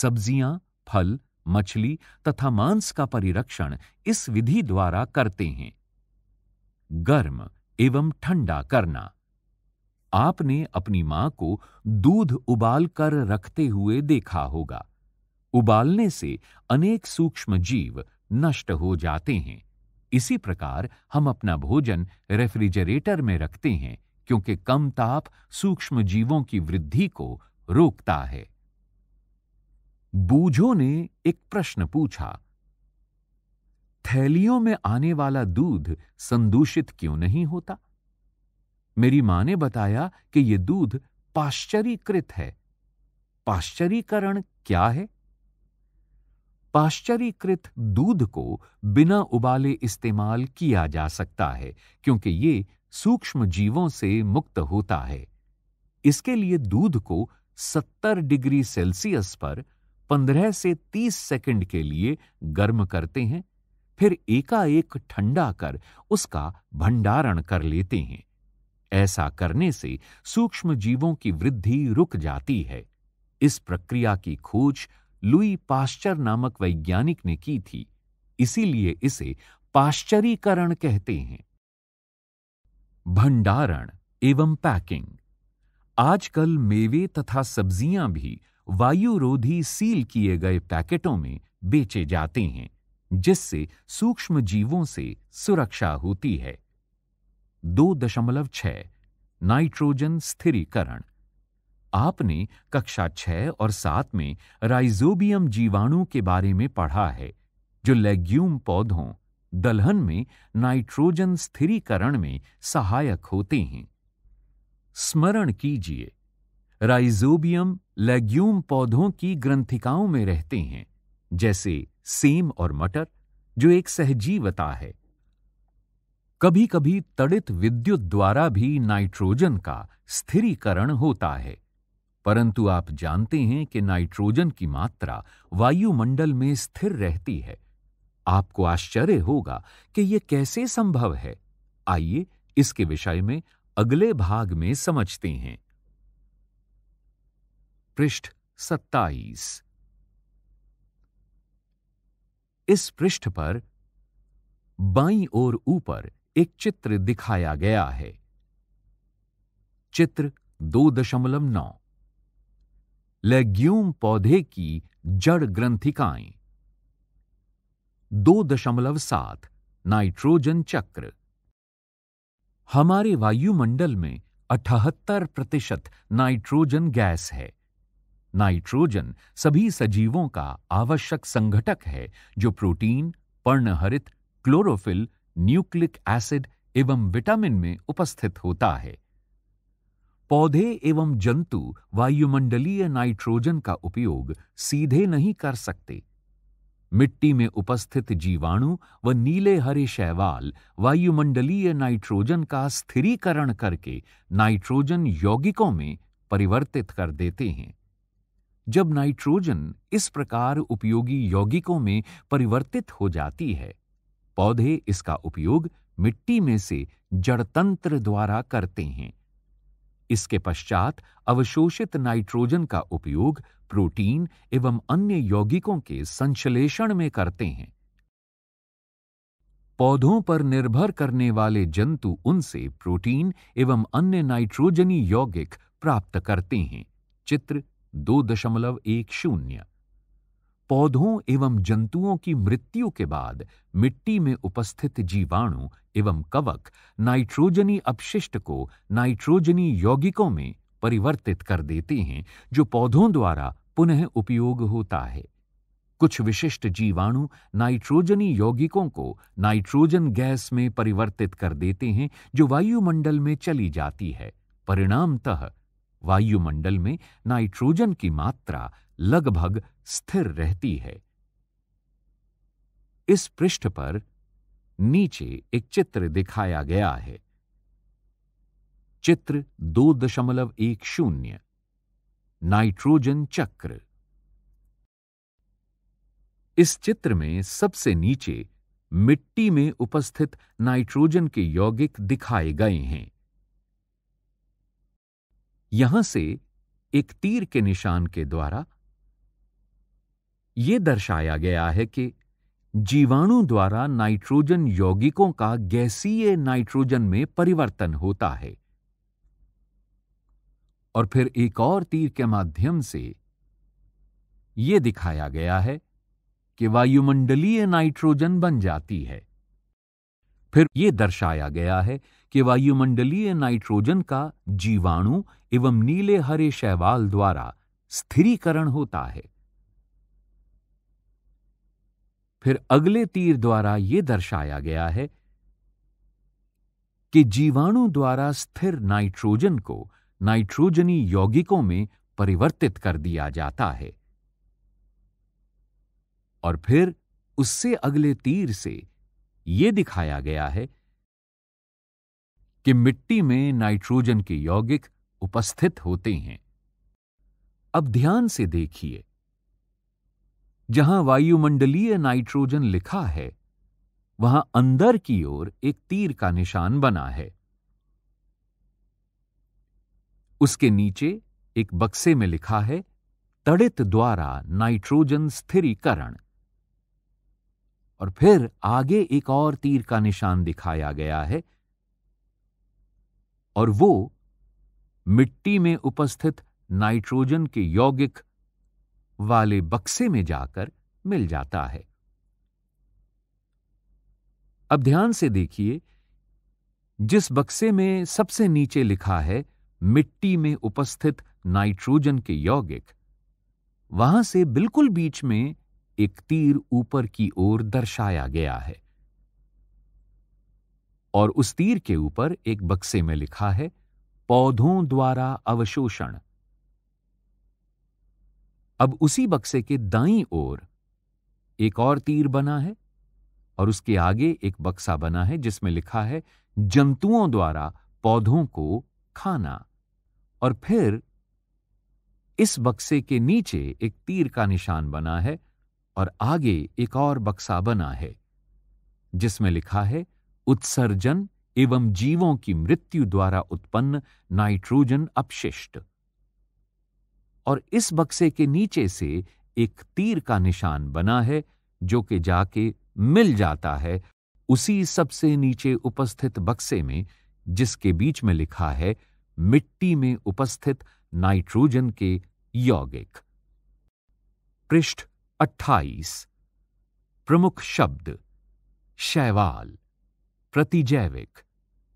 सब्जियां फल मछली तथा मांस का परिरक्षण इस विधि द्वारा करते हैं गर्म एवं ठंडा करना आपने अपनी मां को दूध उबाल कर रखते हुए देखा होगा उबालने से अनेक सूक्ष्म जीव नष्ट हो जाते हैं इसी प्रकार हम अपना भोजन रेफ्रिजरेटर में रखते हैं क्योंकि कम ताप सूक्ष्म जीवों की वृद्धि को रोकता है बूझो ने एक प्रश्न पूछा थैलियों में आने वाला दूध संदूषित क्यों नहीं होता मेरी मां ने बताया कि यह दूध पाश्चरीकृत है पाश्चरीकरण क्या है पाश्चरीकृत दूध को बिना उबाले इस्तेमाल किया जा सकता है क्योंकि ये सूक्ष्म जीवों से मुक्त होता है इसके लिए दूध को 70 डिग्री सेल्सियस पर 15 से 30 सेकंड के लिए गर्म करते हैं फिर एकाएक ठंडा कर उसका भंडारण कर लेते हैं ऐसा करने से सूक्ष्म जीवों की वृद्धि रुक जाती है इस प्रक्रिया की खोज लुई पाश्चर नामक वैज्ञानिक ने की थी इसीलिए इसे पाश्चरीकरण कहते हैं भंडारण एवं पैकिंग आजकल मेवे तथा सब्जियां भी वायुरोधी सील किए गए पैकेटों में बेचे जाते हैं जिससे सूक्ष्म जीवों से सुरक्षा होती है दो दशमलव छ नाइट्रोजन स्थिरीकरण आपने कक्षा छह और सात में राइजोबियम जीवाणु के बारे में पढ़ा है जो लेग्यूम पौधों दलहन में नाइट्रोजन स्थिरीकरण में सहायक होते हैं स्मरण कीजिए राइजोबियम लेग्यूम पौधों की ग्रंथिकाओं में रहते हैं जैसे सेम और मटर जो एक सहजीवता है कभी कभी तड़ित विद्युत द्वारा भी नाइट्रोजन का स्थिरीकरण होता है परंतु आप जानते हैं कि नाइट्रोजन की मात्रा वायुमंडल में स्थिर रहती है आपको आश्चर्य होगा कि यह कैसे संभव है आइए इसके विषय में अगले भाग में समझते हैं पृष्ठ सत्ताईस इस पृष्ठ पर बाईं ओर ऊपर एक चित्र दिखाया गया है चित्र दो दशमलव नौ लेग्यूम पौधे की जड़ ग्रंथिकाएं दो दशमलव सात नाइट्रोजन चक्र हमारे वायुमंडल में अठहत्तर प्रतिशत नाइट्रोजन गैस है नाइट्रोजन सभी सजीवों का आवश्यक संघटक है जो प्रोटीन पर्णहरित क्लोरोफिल न्यूक्लिक एसिड एवं विटामिन में उपस्थित होता है पौधे एवं जंतु वायुमंडलीय नाइट्रोजन का उपयोग सीधे नहीं कर सकते मिट्टी में उपस्थित जीवाणु व नीले हरे शैवाल वायुमंडलीय नाइट्रोजन का स्थिरीकरण करके नाइट्रोजन यौगिकों में परिवर्तित कर देते हैं जब नाइट्रोजन इस प्रकार उपयोगी यौगिकों में परिवर्तित हो जाती है पौधे इसका उपयोग मिट्टी में से जड़तंत्र द्वारा करते हैं इसके पश्चात अवशोषित नाइट्रोजन का उपयोग प्रोटीन एवं अन्य यौगिकों के संश्लेषण में करते हैं पौधों पर निर्भर करने वाले जंतु उनसे प्रोटीन एवं अन्य नाइट्रोजनी यौगिक प्राप्त करते हैं चित्र दो दशमलव एक शून्य पौधों एवं जंतुओं की मृत्यु के बाद मिट्टी में उपस्थित जीवाणु एवं कवक नाइट्रोजनी अपशिष्ट को नाइट्रोजनी यौगिकों में परिवर्तित कर देते हैं जो पौधों द्वारा पुनः उपयोग होता है कुछ विशिष्ट जीवाणु नाइट्रोजनी यौगिकों को नाइट्रोजन गैस में परिवर्तित कर देते हैं जो वायुमंडल में चली जाती है परिणामतः वायुमंडल में नाइट्रोजन की मात्रा लगभग स्थिर रहती है इस पृष्ठ पर नीचे एक चित्र दिखाया गया है चित्र दो दशमलव एक शून्य नाइट्रोजन चक्र इस चित्र में सबसे नीचे मिट्टी में उपस्थित नाइट्रोजन के यौगिक दिखाए गए हैं यहां से एक तीर के निशान के द्वारा यह दर्शाया गया है कि जीवाणु द्वारा नाइट्रोजन यौगिकों का गैसीय नाइट्रोजन में परिवर्तन होता है और फिर एक और तीर के माध्यम से यह दिखाया गया है कि वायुमंडलीय नाइट्रोजन बन जाती है फिर ये दर्शाया गया है कि वायुमंडलीय नाइट्रोजन का जीवाणु एवं नीले हरे शैवाल द्वारा स्थिरीकरण होता है फिर अगले तीर द्वारा यह दर्शाया गया है कि जीवाणु द्वारा स्थिर नाइट्रोजन को नाइट्रोजनी यौगिकों में परिवर्तित कर दिया जाता है और फिर उससे अगले तीर से ये दिखाया गया है कि मिट्टी में नाइट्रोजन के यौगिक उपस्थित होते हैं अब ध्यान से देखिए जहां वायुमंडलीय नाइट्रोजन लिखा है वहां अंदर की ओर एक तीर का निशान बना है उसके नीचे एक बक्से में लिखा है तड़ित द्वारा नाइट्रोजन स्थिरीकरण और फिर आगे एक और तीर का निशान दिखाया गया है और वो मिट्टी में उपस्थित नाइट्रोजन के यौगिक वाले बक्से में जाकर मिल जाता है अब ध्यान से देखिए जिस बक्से में सबसे नीचे लिखा है मिट्टी में उपस्थित नाइट्रोजन के यौगिक वहां से बिल्कुल बीच में एक तीर ऊपर की ओर दर्शाया गया है और उस तीर के ऊपर एक बक्से में लिखा है पौधों द्वारा अवशोषण अब उसी बक्से के दाई ओर एक और तीर बना है और उसके आगे एक बक्सा बना है जिसमें लिखा है जंतुओं द्वारा पौधों को खाना और फिर इस बक्से के नीचे एक तीर का निशान बना है और आगे एक और बक्सा बना है जिसमें लिखा है उत्सर्जन एवं जीवों की मृत्यु द्वारा उत्पन्न नाइट्रोजन अपशिष्ट और इस बक्से के नीचे से एक तीर का निशान बना है जो कि जाके मिल जाता है उसी सबसे नीचे उपस्थित बक्से में जिसके बीच में लिखा है मिट्टी में उपस्थित नाइट्रोजन के यौगिक पृष्ठ अट्ठाईस प्रमुख शब्द शैवाल प्रतिजैविक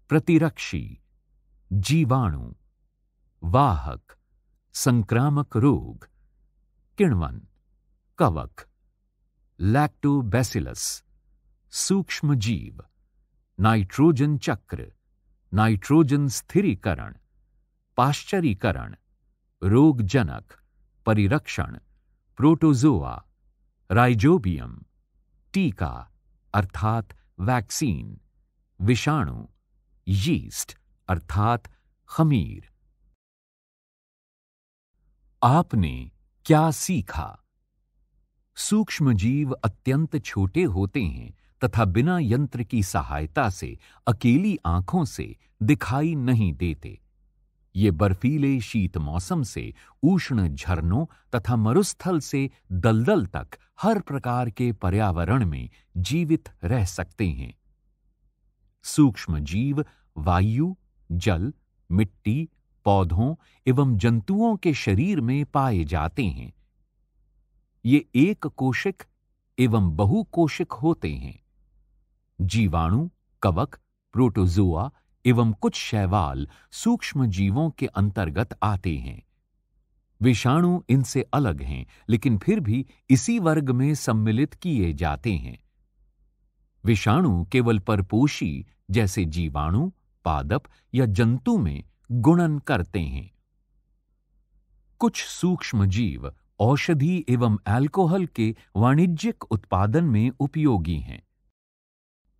प्रतिरक्षी जीवाणु वाहक संक्रामक रोग किण्वन कवक लैक्टोबैसिलस सूक्ष्म जीव नाइट्रोजन चक्र नाइट्रोजन स्थिरीकरण पाश्चरीकरण रोगजनक परिरक्षण प्रोटोजोआ राइजोबियम टीका अर्थात वैक्सीन विषाणु यीस्ट अर्थात खमीर आपने क्या सीखा सूक्ष्म जीव अत्यंत छोटे होते हैं तथा बिना यंत्र की सहायता से अकेली आंखों से दिखाई नहीं देते ये बर्फीले शीत मौसम से उष्ण झरनों तथा मरुस्थल से दलदल तक हर प्रकार के पर्यावरण में जीवित रह सकते हैं सूक्ष्म जीव वायु जल मिट्टी पौधों एवं जंतुओं के शरीर में पाए जाते हैं ये एक कोशिक एवं बहुकोशिक होते हैं जीवाणु कवक प्रोटोजोआ एवं कुछ शैवाल सूक्ष्म जीवों के अंतर्गत आते हैं विषाणु इनसे अलग हैं लेकिन फिर भी इसी वर्ग में सम्मिलित किए जाते हैं विषाणु केवल परपोषी जैसे जीवाणु पादप या जंतु में गुणन करते हैं कुछ सूक्ष्म जीव औषधि एवं अल्कोहल के वाणिज्यिक उत्पादन में उपयोगी हैं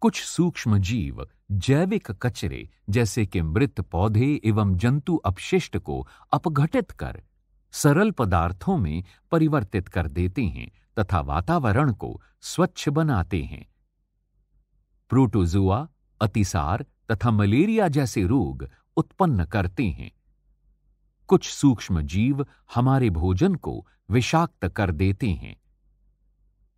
कुछ सूक्ष्म जीव जैविक कचरे जैसे कि मृत पौधे एवं जंतु अपशिष्ट को अपघटित कर सरल पदार्थों में परिवर्तित कर देते हैं तथा वातावरण को स्वच्छ बनाते हैं प्रोटोजुआ अतिसार तथा मलेरिया जैसे रोग उत्पन्न करते हैं कुछ सूक्ष्म जीव हमारे भोजन को विषाक्त कर देते हैं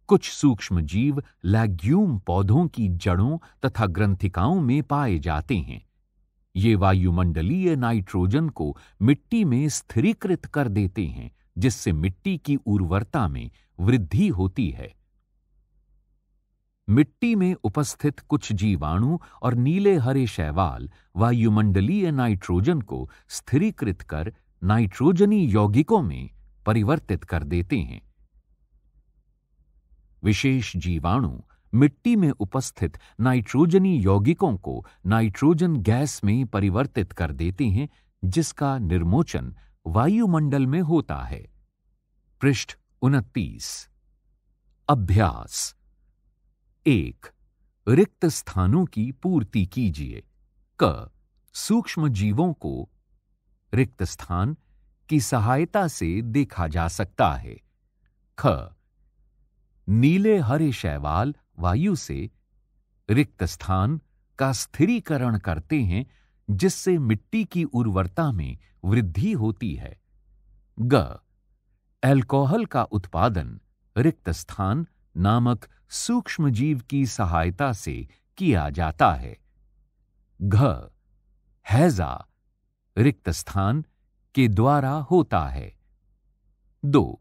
कुछ सूक्ष्म जीव लैग्यूम पौधों की जड़ों तथा ग्रंथिकाओं में पाए जाते हैं ये वायुमंडलीय नाइट्रोजन को मिट्टी में स्थिरीकृत कर देते हैं जिससे मिट्टी की उर्वरता में वृद्धि होती है मिट्टी में उपस्थित कुछ जीवाणु और नीले हरे शैवाल वायुमंडलीय नाइट्रोजन को स्थिरीकृत कर नाइट्रोजनी यौगिकों में परिवर्तित कर देते हैं विशेष जीवाणु मिट्टी में उपस्थित नाइट्रोजनी यौगिकों को नाइट्रोजन गैस में परिवर्तित कर देते हैं जिसका निर्मोचन वायुमंडल में होता है पृष्ठ उनतीस अभ्यास एक रिक्त स्थानों की पूर्ति कीजिए क सूक्ष्म जीवों को रिक्त स्थान की सहायता से देखा जा सकता है ख नीले हरे शैवाल वायु से रिक्त स्थान का स्थिरीकरण करते हैं जिससे मिट्टी की उर्वरता में वृद्धि होती है ग एल्कोहल का उत्पादन रिक्त स्थान नामक सूक्ष्म जीव की सहायता से किया जाता है घ हैजा रिक्त स्थान के द्वारा होता है दो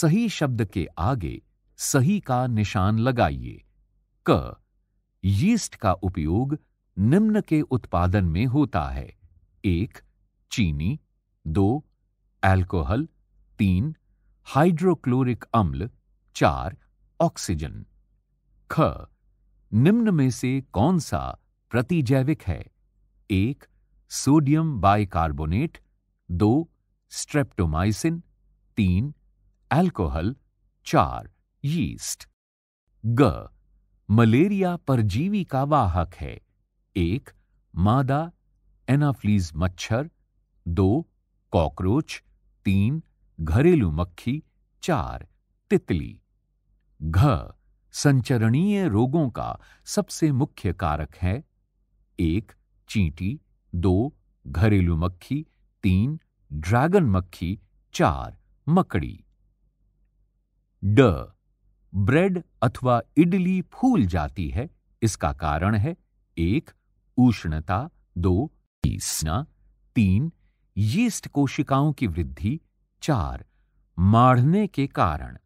सही शब्द के आगे सही का निशान लगाइए क यीस्ट का उपयोग निम्न के उत्पादन में होता है एक चीनी दो अल्कोहल तीन हाइड्रोक्लोरिक अम्ल चार ऑक्सीजन ख निम्न में से कौन सा प्रतिजैविक है एक सोडियम बाइकार्बोनेट दो स्ट्रेप्टोमाइसिन तीन अल्कोहल चार यीस्ट ग मलेरिया परजीवी का वाहक है एक मादा एनाफ्लीज मच्छर दो कॉकरोच तीन घरेलू मक्खी चार तितली घ संचरणीय रोगों का सबसे मुख्य कारक है एक चींटी दो घरेलू मक्खी तीन ड्रैगन मक्खी चार मकड़ी ड ब्रेड अथवा इडली फूल जाती है इसका कारण है एक उष्णता दो ईसना तीन यीस्ट कोशिकाओं की वृद्धि चार माढ़ने के कारण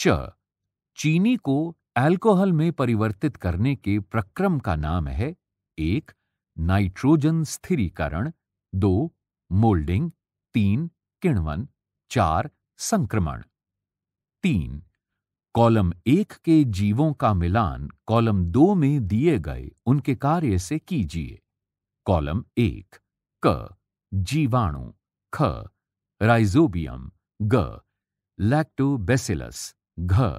च चीनी को अल्कोहल में परिवर्तित करने के प्रक्रम का नाम है एक नाइट्रोजन स्थिरीकरण दो मोल्डिंग तीन किण्वन चार संक्रमण तीन कॉलम एक के जीवों का मिलान कॉलम दो में दिए गए उनके कार्य से कीजिए कॉलम एक क जीवाणु ख राइजोबियम ग लैक्टोबेसिलस घ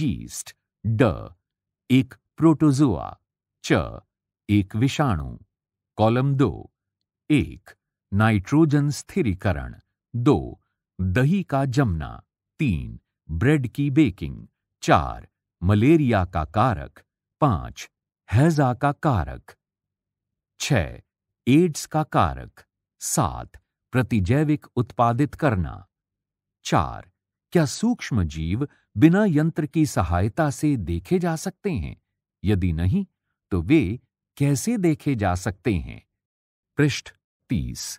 यीस्ट ड एक प्रोटोजोआ च एक विषाणु कॉलम दो एक नाइट्रोजन स्थिरीकरण दो दही का जमना तीन ब्रेड की बेकिंग चार मलेरिया का कारक पांच हैजा का कारक छ एड्स का कारक सात प्रतिजैविक उत्पादित करना चार क्या सूक्ष्म जीव बिना यंत्र की सहायता से देखे जा सकते हैं यदि नहीं तो वे कैसे देखे जा सकते हैं पृष्ठ तीस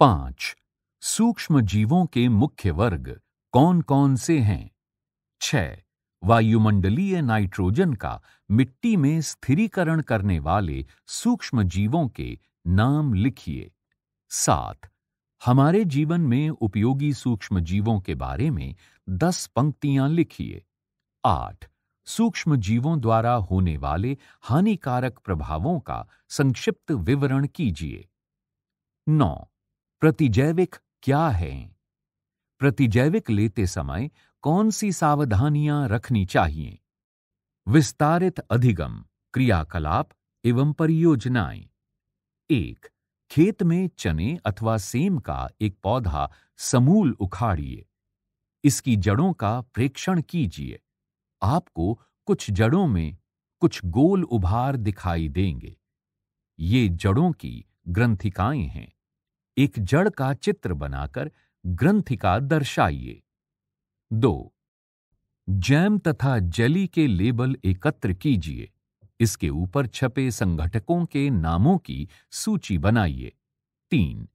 पांच सूक्ष्म जीवों के मुख्य वर्ग कौन कौन से हैं छ वायुमंडलीय नाइट्रोजन का मिट्टी में स्थिरीकरण करने वाले सूक्ष्म जीवों के नाम लिखिए सात हमारे जीवन में उपयोगी सूक्ष्म जीवों के बारे में दस पंक्तियां लिखिए आठ सूक्ष्म जीवों द्वारा होने वाले हानिकारक प्रभावों का संक्षिप्त विवरण कीजिए नौ प्रतिजैविक क्या हैं प्रतिजैविक लेते समय कौन सी सावधानियां रखनी चाहिए विस्तारित अधिगम क्रियाकलाप एवं परियोजनाएं एक खेत में चने अथवा सेम का एक पौधा समूल उखाड़िए इसकी जड़ों का प्रेक्षण कीजिए आपको कुछ जड़ों में कुछ गोल उभार दिखाई देंगे ये जड़ों की ग्रंथिकाएं हैं एक जड़ का चित्र बनाकर ग्रंथिका दर्शाइए दो जैम तथा जेली के लेबल एकत्र कीजिए इसके ऊपर छपे संगठकों के नामों की सूची बनाइए तीन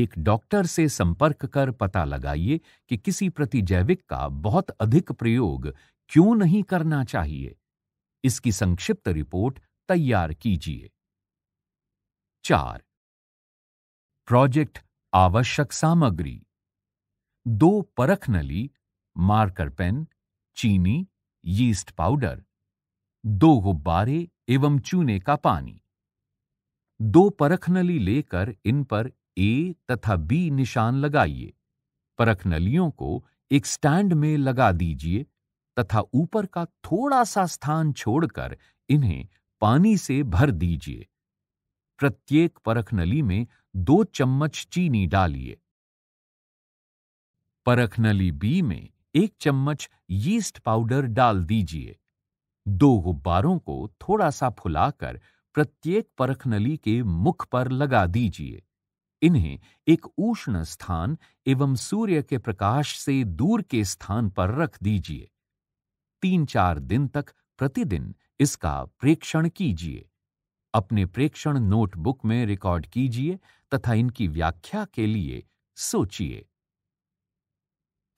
एक डॉक्टर से संपर्क कर पता लगाइए कि किसी प्रतिजैविक का बहुत अधिक प्रयोग क्यों नहीं करना चाहिए इसकी संक्षिप्त रिपोर्ट तैयार कीजिए चार प्रोजेक्ट आवश्यक सामग्री दो परख नली मार्कर पेन चीनी यीस्ट पाउडर दो गुब्बारे एवं चूने का पानी दो परख नली लेकर इन पर ए तथा बी निशान लगाइए परख नलियों को एक स्टैंड में लगा दीजिए तथा ऊपर का थोड़ा सा स्थान छोड़कर इन्हें पानी से भर दीजिए प्रत्येक परख नली में दो चम्मच चीनी डालिए परखनली बी में एक चम्मच यीस्ट पाउडर डाल दीजिए दो गुब्बारों को थोड़ा सा फुलाकर प्रत्येक परखनली के मुख पर लगा दीजिए इन्हें एक उष्ण स्थान एवं सूर्य के प्रकाश से दूर के स्थान पर रख दीजिए तीन चार दिन तक प्रतिदिन इसका प्रेक्षण कीजिए अपने प्रेक्षण नोटबुक में रिकॉर्ड कीजिए तथा इनकी व्याख्या के लिए सोचिए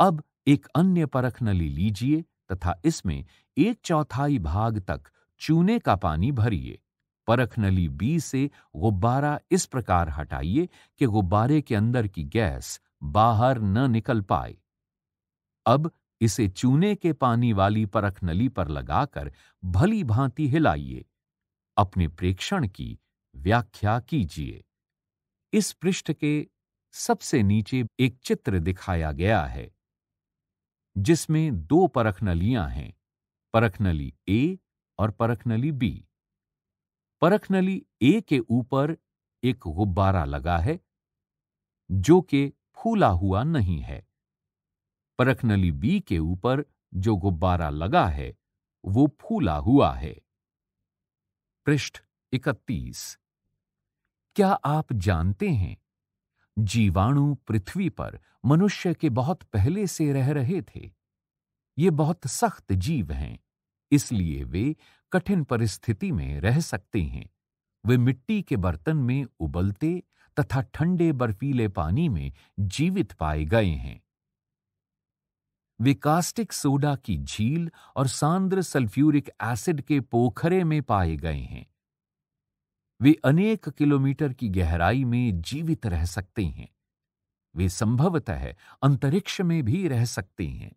अब एक अन्य परख नली लीजिए तथा इसमें एक चौथाई भाग तक चूने का पानी भरिए परख नली बी से गुब्बारा इस प्रकार हटाइए कि गुब्बारे के अंदर की गैस बाहर न निकल पाए अब इसे चूने के पानी वाली परख नली पर लगाकर भली भांति हिलाइए अपने प्रेक्षण की व्याख्या कीजिए इस पृष्ठ के सबसे नीचे एक चित्र दिखाया गया है जिसमें दो परख नलियां हैं परख नली ए और परख नली बी परख नली ए के ऊपर एक गुब्बारा लगा है जो कि फूला हुआ नहीं है परख नली बी के ऊपर जो गुब्बारा लगा है वो फूला हुआ है पृष्ठ इकतीस क्या आप जानते हैं जीवाणु पृथ्वी पर मनुष्य के बहुत पहले से रह रहे थे ये बहुत सख्त जीव हैं इसलिए वे कठिन परिस्थिति में रह सकते हैं वे मिट्टी के बर्तन में उबलते तथा ठंडे बर्फीले पानी में जीवित पाए गए हैं वे कास्टिक सोडा की झील और सांद्र सल्फ्यूरिक एसिड के पोखरे में पाए गए हैं वे अनेक किलोमीटर की गहराई में जीवित रह सकते हैं वे संभवतः अंतरिक्ष में भी रह सकते हैं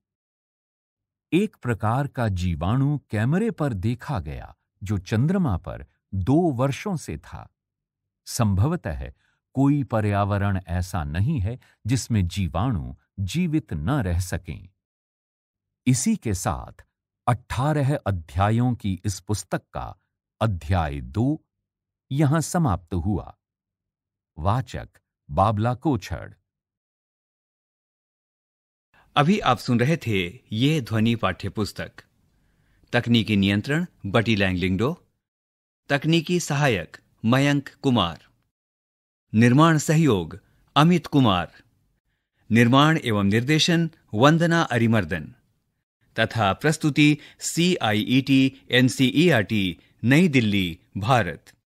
एक प्रकार का जीवाणु कैमरे पर देखा गया जो चंद्रमा पर दो वर्षों से था संभवतः कोई पर्यावरण ऐसा नहीं है जिसमें जीवाणु जीवित न रह सकें इसी के साथ अठारह अध्यायों की इस पुस्तक का अध्याय दो यहां समाप्त हुआ वाचक बाबला कोछड़ अभी आप सुन रहे थे ये ध्वनि पाठ्य पुस्तक तकनीकी नियंत्रण बटी लैंगलिंगडो तकनीकी सहायक मयंक कुमार निर्माण सहयोग अमित कुमार निर्माण एवं निर्देशन वंदना अरिमर्दन तथा प्रस्तुति C I E T N C E R T नई दिल्ली भारत